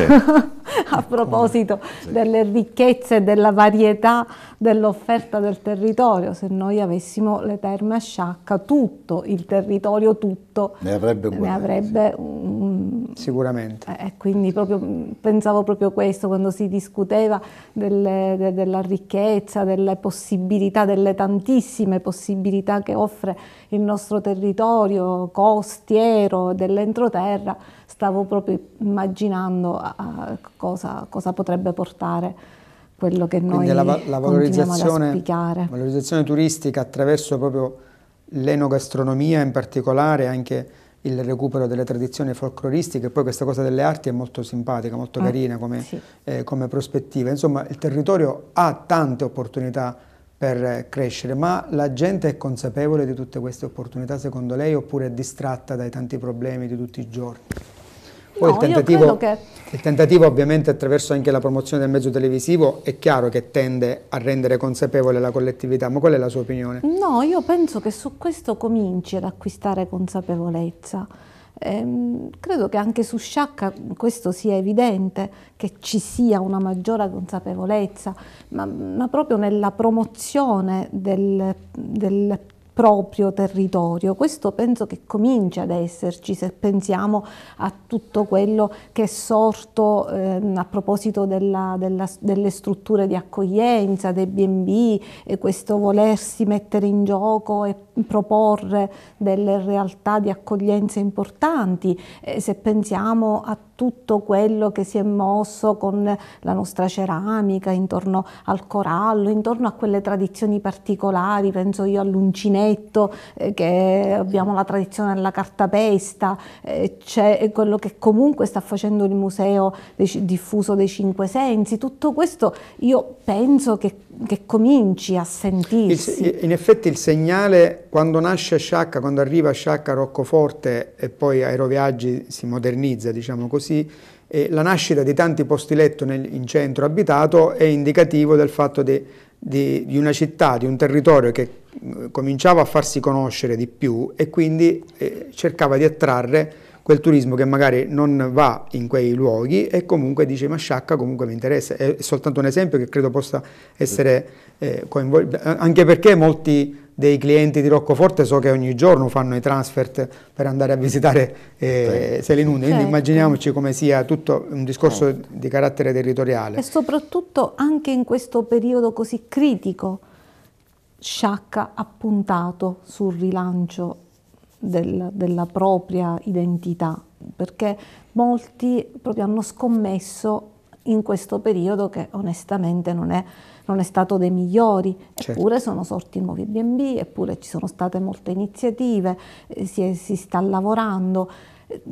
[SPEAKER 4] a proposito sì. delle ricchezze e della varietà dell'offerta del territorio, se noi avessimo le terme a sciacca, tutto il territorio, tutto ne
[SPEAKER 1] avrebbe, ne guarda, avrebbe
[SPEAKER 4] sì. un...
[SPEAKER 1] sicuramente.
[SPEAKER 4] E eh, eh, quindi proprio, pensavo proprio questo quando si discuteva delle, de, della ricchezza, delle possibilità, delle tantissime possibilità che offre il nostro territorio costiero dell'entroterra stavo proprio immaginando a, ah, ah, cosa, cosa, potrebbe portare quello che noi Quindi la, la valorizzazione,
[SPEAKER 1] valorizzazione turistica attraverso proprio l'enogastronomia in particolare, anche il recupero delle tradizioni folcloristiche poi questa cosa delle arti è molto simpatica, molto ah, carina come, sì. eh, come prospettiva. Insomma, il territorio ha tante opportunità per crescere, ma la gente è consapevole di tutte queste opportunità secondo lei oppure è distratta dai tanti problemi di tutti i giorni? Poi no, il tentativo, che... il tentativo ovviamente attraverso anche la promozione del mezzo televisivo è chiaro che tende a rendere consapevole la collettività, ma qual è la sua opinione?
[SPEAKER 4] No, io penso che su questo cominci ad acquistare consapevolezza. Ehm, credo che anche su Sciacca questo sia evidente, che ci sia una maggiore consapevolezza, ma, ma proprio nella promozione del, del proprio territorio. Questo penso che comincia ad esserci se pensiamo a tutto quello che è sorto eh, a proposito della, della, delle strutture di accoglienza, dei B&B, questo volersi mettere in gioco e proporre delle realtà di accoglienza importanti, eh, se pensiamo a tutto quello che si è mosso con la nostra ceramica, intorno al corallo, intorno a quelle tradizioni particolari, penso io all'uncinetto, eh, che abbiamo la tradizione della cartapesta, eh, c'è quello che comunque sta facendo il museo diffuso dei cinque sensi, tutto questo io penso che che cominci a sentirsi. Il,
[SPEAKER 1] in effetti il segnale quando nasce Sciacca, quando arriva Sciacca a Roccoforte e poi Aeroviaggi si modernizza, diciamo così, la nascita di tanti posti letto nel, in centro abitato è indicativo del fatto di, di, di, una città, di un territorio che mm, cominciava a farsi conoscere di più e quindi eh, cercava di attrarre quel turismo che magari non va in quei luoghi e comunque dice ma Sciacca comunque mi interessa, è soltanto un esempio che credo possa essere eh, coinvolto, anche perché molti dei clienti di Roccoforte so che ogni giorno fanno i transfert per andare a visitare eh, sì. Selinundi, quindi certo. immaginiamoci come sia tutto un discorso certo. di carattere territoriale. E
[SPEAKER 4] soprattutto anche in questo periodo così critico, Sciacca ha puntato sul rilancio del, della propria identità, perché molti proprio hanno scommesso in questo periodo che onestamente non è, non è stato dei migliori, certo. eppure sono sorti nuovi BB, eppure ci sono state molte iniziative, eh, si, è, si sta lavorando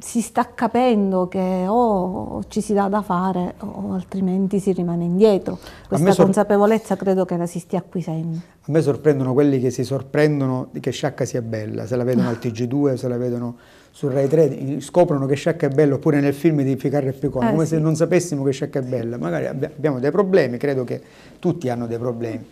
[SPEAKER 4] si sta capendo che o ci si dà da fare o altrimenti si rimane indietro. Questa consapevolezza credo che la si stia acquisendo.
[SPEAKER 1] A me sorprendono quelli che si sorprendono che Sciacca sia bella, se la vedono al TG2, se la vedono su Rai 3, scoprono che Sciacca è bella oppure nel film di Ficarra e Piccone, eh, come sì. se non sapessimo che Sciacca è bella. Magari abbiamo dei problemi, credo che tutti hanno dei problemi.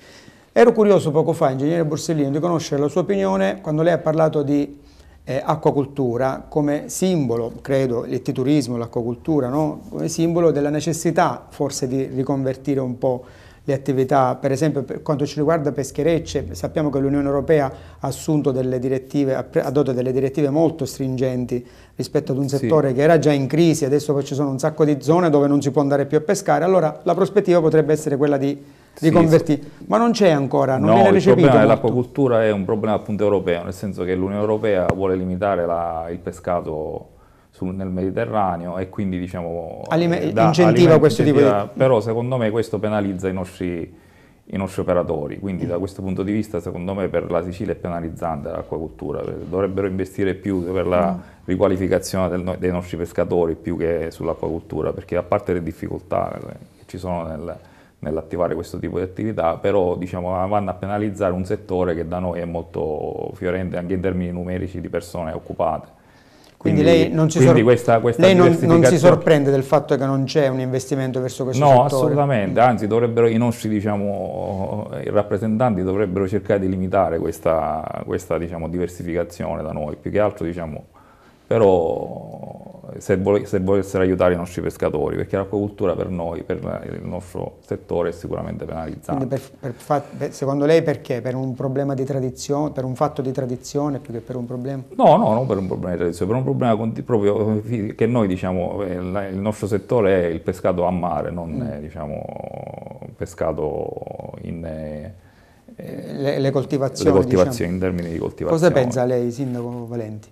[SPEAKER 1] Ero curioso poco fa, ingegnere Borsellino, di conoscere la sua opinione quando lei ha parlato di eh, acquacultura come simbolo, credo, il turismo, l'acquacultura, no? come simbolo della necessità forse di riconvertire un po' le attività, per esempio per quanto ci riguarda pescherecce, sappiamo che l'Unione Europea ha assunto delle direttive, ha adotto delle direttive molto stringenti rispetto ad un settore sì. che era già in crisi, adesso ci sono un sacco di zone dove non si può andare più a pescare, allora la prospettiva potrebbe essere quella di riconvertiti. Sì, sì. Ma non c'è ancora, non no, viene recepito. Il problema molto.
[SPEAKER 2] dell'acquacultura è un problema appunto europeo, nel senso che l'Unione Europea vuole limitare la, il pescato sul, nel Mediterraneo e quindi diciamo Alime- eh, da, incentiva questo incentiva, tipo di... Però secondo me questo penalizza i nostri i nostri operatori, quindi mm. da questo punto di vista secondo me per la Sicilia è penalizzante l'acquacultura, dovrebbero investire più per la mm. riqualificazione del, dei nostri pescatori più che sull'acquacultura, perché a parte le difficoltà eh, che ci sono nel, nell'attivare questo tipo di attività, però diciamo, vanno a penalizzare un settore che da noi è molto fiorente anche in termini numerici di persone occupate. Quindi, quindi lei, non, quindi questa, questa lei non, non, si
[SPEAKER 1] sorprende del fatto che non c'è un investimento verso questo no, No, assolutamente,
[SPEAKER 2] anzi i nostri diciamo, i rappresentanti dovrebbero cercare di limitare questa, questa diciamo, diversificazione da noi, più che altro diciamo, però se, vuole, se volessero aiutare i nostri pescatori, perché l'acquacultura per noi, per il nostro settore è sicuramente penalizzata. Per,
[SPEAKER 1] per, secondo lei perché? Per un problema di tradizione, per un fatto di tradizione più che per un problema? No, no, non
[SPEAKER 2] per un problema di tradizione, per un problema proprio che noi diciamo, eh, il nostro settore è il pescato a mare, non mm. diciamo, pescato in... Eh, le, le, coltivazioni. Le coltivazioni diciamo. in termini di coltivazione. Cosa pensa
[SPEAKER 1] lei, Sindaco Valenti?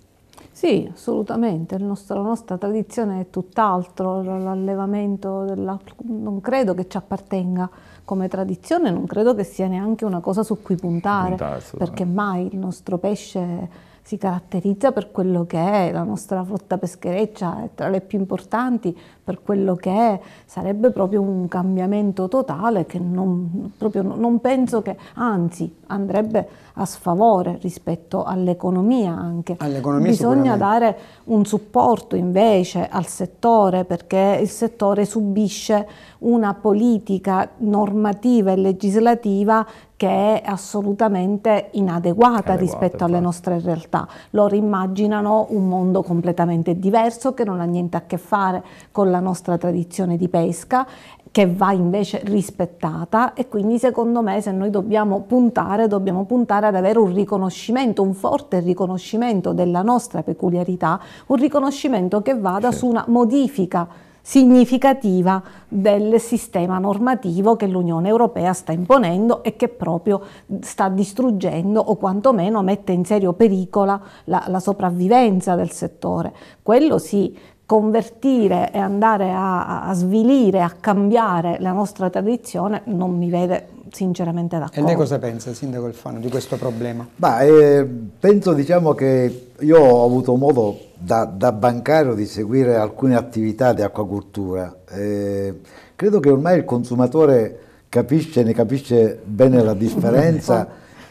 [SPEAKER 4] Sì, assolutamente, nostro, la nostra tradizione è tutt'altro, l'allevamento della, non credo che ci appartenga come tradizione, non credo che sia neanche una cosa su cui puntare, puntare perché mai il nostro pesce si caratterizza per quello che è la nostra flotta peschereccia, è tra le più importanti, per quello che è, sarebbe proprio un cambiamento totale che non, non penso che, anzi, andrebbe a sfavore rispetto all'economia anche. All'economia Bisogna dare un supporto invece al settore perché il settore subisce una politica normativa e legislativa che è assolutamente inadeguata, adeguata, rispetto alle nostre realtà. Loro immaginano un mondo completamente diverso che non ha niente a che fare con la nostra tradizione di pesca che va invece rispettata e quindi secondo me se noi dobbiamo puntare, dobbiamo puntare ad avere un riconoscimento, un forte riconoscimento della nostra peculiarità, un riconoscimento che vada sì. su una modifica significativa del sistema normativo che l'Unione Europea sta imponendo e che proprio sta distruggendo o quantomeno mette in serio pericolo la, la sopravvivenza del settore. Quello sì, convertire e andare a, a, svilire, a cambiare la nostra tradizione non mi vede sinceramente d'accordo. E lei cosa
[SPEAKER 1] pensa, Sindaco Alfano, di questo problema?
[SPEAKER 3] Bah, eh, penso diciamo che io ho avuto modo da, da bancario di seguire alcune attività di acquacultura. Eh, credo che ormai il consumatore capisce, ne capisce bene la differenza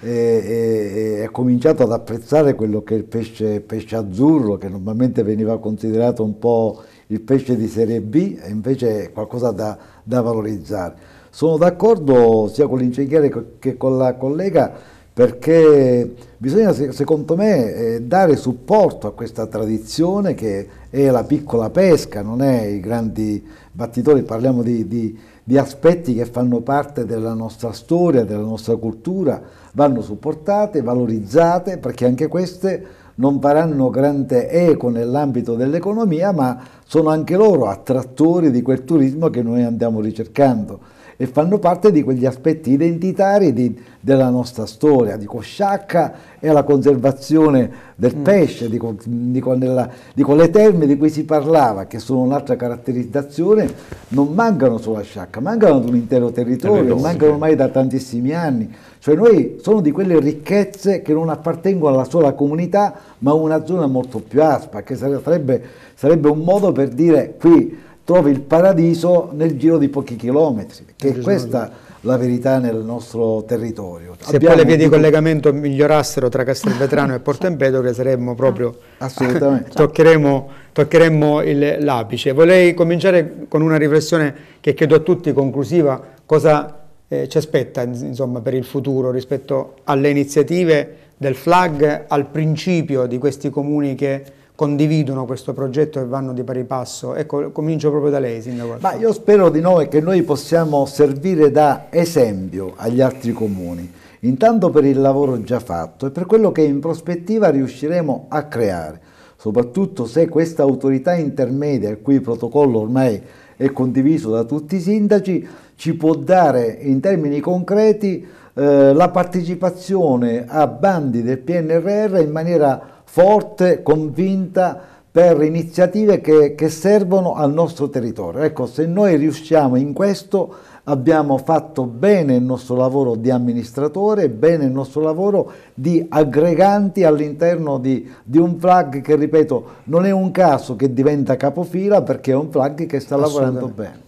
[SPEAKER 3] e, e, ha cominciato ad apprezzare quello che è il pesce, pesce azzurro, che normalmente veniva considerato un po' il pesce di serie B, e invece è qualcosa da, da valorizzare. Sono d'accordo sia con l'ingegnere che con la collega perché bisogna secondo me eh, dare supporto a questa tradizione che è la piccola pesca, non è i grandi battitori, parliamo di, di di aspetti che fanno parte della nostra storia, della nostra cultura, vanno supportate, valorizzate, perché anche queste non faranno grande eco nell'ambito dell'economia, ma sono anche loro attrattori di quel turismo che noi andiamo ricercando e fanno parte di quegli aspetti identitari di, della nostra storia, dico sciacca e la conservazione del mm. pesce, dico, dico, nella, dico le terme di cui si parlava, che sono un'altra caratterizzazione, non mancano sulla sciacca, mancano ad un intero territorio, non mancano mai da tantissimi anni, cioè noi sono di quelle ricchezze che non appartengono alla sola comunità, ma a una zona molto più aspra, che sarebbe, sarebbe un modo per dire qui trovi il paradiso nel giro di pochi chilometri, che è questa la verità nel nostro territorio. Se Abbiamo poi le vie di
[SPEAKER 1] collegamento migliorassero tra Castelvetrano e Porto Empedocle saremmo ah, proprio... Ah,
[SPEAKER 3] assolutamente.
[SPEAKER 1] toccheremmo, toccheremmo l'apice. Vorrei cominciare con una riflessione che chiedo a tutti, conclusiva, cosa eh, ci aspetta insomma, per il futuro rispetto alle iniziative del FLAG, al principio di questi comuni che condividono questo progetto e vanno di pari passo? Ecco, comincio proprio da lei, Sindaco. Ma io
[SPEAKER 3] spero di noi che noi possiamo servire da esempio agli altri comuni, intanto per il lavoro già fatto e per quello che in prospettiva riusciremo a creare, soprattutto se questa autorità intermedia, il cui protocollo ormai è condiviso da tutti i sindaci, ci può dare in termini concreti eh, la partecipazione a bandi del PNRR in maniera forte, convinta per iniziative che, che servono al nostro territorio. Ecco, se noi riusciamo in questo abbiamo fatto bene il nostro lavoro di amministratore, bene il nostro lavoro di aggreganti all'interno di, di, un flag che, ripeto, non è un caso che diventa capofila perché è un flag che sta lavorando bene.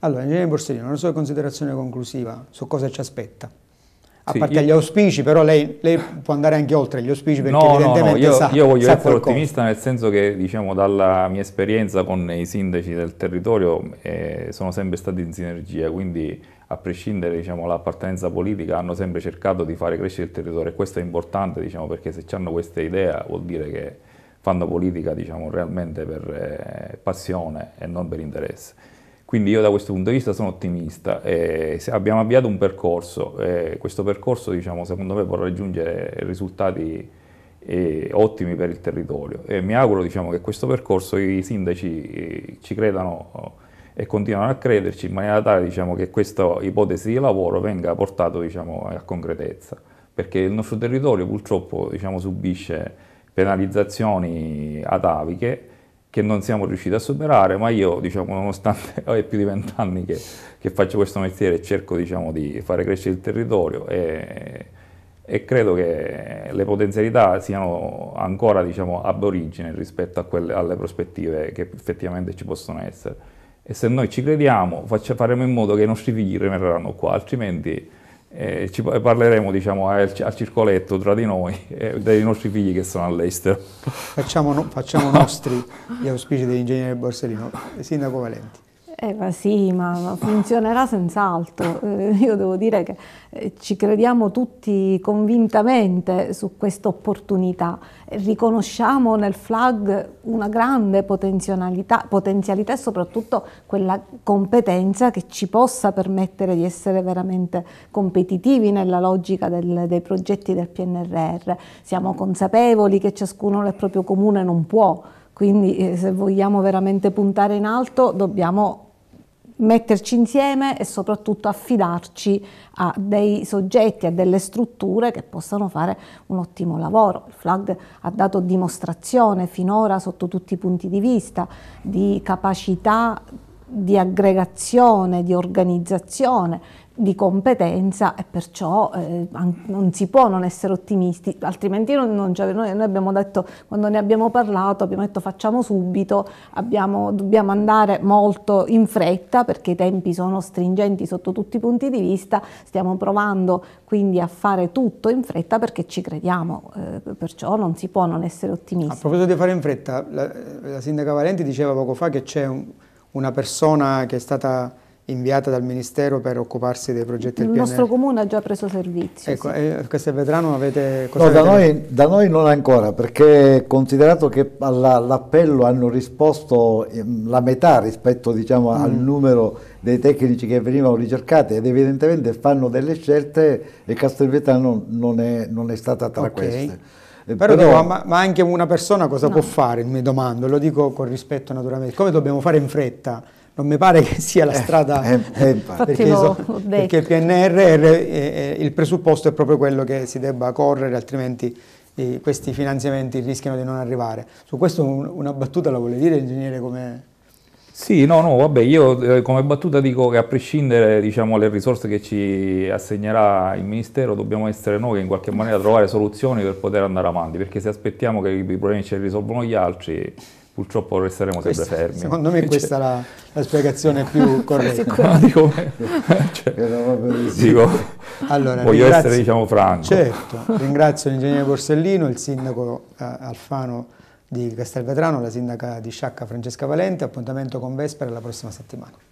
[SPEAKER 1] Allora, ingegnere Borsellino, una sua considerazione conclusiva su cosa ci aspetta a sì, parte io... gli auspici, però lei, lei, può andare anche oltre gli auspici perché no, evidentemente no, no. Io, sa, io voglio sa essere qualcosa.
[SPEAKER 2] ottimista nel senso che diciamo, dalla mia esperienza con i sindaci del territorio eh, sono sempre stati in sinergia, quindi a prescindere diciamo, dall'appartenenza politica hanno sempre cercato di fare crescere il territorio e questo è importante diciamo, perché se hanno questa idea vuol dire che fanno politica diciamo, realmente per eh, passione e non per interesse. Quindi io da questo punto di vista sono ottimista. Eh, abbiamo avviato un percorso, eh, questo percorso diciamo, secondo me può raggiungere risultati eh, ottimi per il territorio e mi auguro diciamo, che questo percorso i sindaci eh, ci credano e continuano a crederci in maniera tale diciamo, che questa ipotesi di lavoro venga portata diciamo, a concretezza, perché il nostro territorio purtroppo diciamo, subisce penalizzazioni ataviche che non siamo riusciti a superare, ma io, diciamo, nonostante è più di vent'anni che, che, faccio questo mestiere, cerco diciamo, di fare crescere il territorio e, e credo che le potenzialità siano ancora diciamo, ab origine rispetto quelle, alle prospettive che effettivamente ci possono essere. E se noi ci crediamo, faccia, faremo in modo che i nostri figli rimarranno qua, altrimenti eh, ci parleremo diciamo, eh, al, al, circoletto tra di noi e eh, dei nostri figli che sono all'estero. Facciamo,
[SPEAKER 1] no, facciamo nostri gli auspici dell'ingegnere Borsellino. Sindaco Valenti.
[SPEAKER 4] Eh, ma sì, ma funzionerà senz'altro. Eh, io devo dire che eh, ci crediamo tutti convintamente su questa opportunità. Riconosciamo nel flag una grande potenzialità e soprattutto quella competenza che ci possa permettere di essere veramente competitivi nella logica del, dei progetti del PNRR. Siamo consapevoli che ciascuno nel proprio comune non può quindi eh, se vogliamo veramente puntare in alto dobbiamo metterci insieme e soprattutto affidarci a dei soggetti, a delle strutture che possano fare un ottimo lavoro. Il FLAG ha dato dimostrazione finora sotto tutti i punti di vista di capacità di aggregazione, di organizzazione, di competenza e perciò eh, non si può non essere ottimisti, altrimenti non, non noi, noi, abbiamo detto, quando ne abbiamo parlato, abbiamo detto facciamo subito, abbiamo, dobbiamo andare molto in fretta perché i tempi sono stringenti sotto tutti i punti di vista, stiamo provando quindi a fare tutto in fretta perché ci crediamo, eh, perciò non si può non essere ottimisti. A proposito
[SPEAKER 1] di fare in fretta, la, la sindaca Valenti diceva poco fa che c'è un, una persona che è stata inviata dal Ministero per occuparsi dei progetti del PNR. Il nostro
[SPEAKER 4] comune ha già preso servizio. Ecco,
[SPEAKER 3] sì. Eh,
[SPEAKER 1] queste vetrano avete... no, da noi,
[SPEAKER 3] da, noi, non ancora, perché considerato che all'appello hanno risposto ehm, la metà rispetto diciamo, mm. al numero dei tecnici che venivano ricercati ed evidentemente fanno delle scelte e Castelvetrano non è, non è stata tra okay. queste. Eh, però, però dico, ma,
[SPEAKER 1] ma, anche una persona cosa no. può fare, mi domando, lo dico con rispetto naturalmente, come dobbiamo fare in fretta? non mi pare che sia la eh, strada, eh, eh, perché, so, perché il PNRR, eh, il presupposto è proprio quello che si debba correre, altrimenti questi finanziamenti rischiano di non arrivare. Su questo un, una battuta la vuole dire ingegnere come...
[SPEAKER 2] Sì, no, no, vabbè, io eh, come battuta dico che a prescindere, diciamo, le risorse che ci assegnerà il Ministero, dobbiamo essere noi che in qualche maniera trovare soluzioni per poter andare avanti, perché se aspettiamo che i problemi ce li risolvono gli altri, purtroppo resteremo questa, sempre fermi. Secondo me cioè, questa
[SPEAKER 3] è la, la, spiegazione più
[SPEAKER 1] corretta. dico, cioè, dico, allora, voglio essere diciamo franco. Certo, ringrazio l'ingegnere Borsellino, il sindaco eh, Alfano di Castelvetrano, la sindaca di Sciacca Francesca Valente, appuntamento con Vespera la prossima settimana.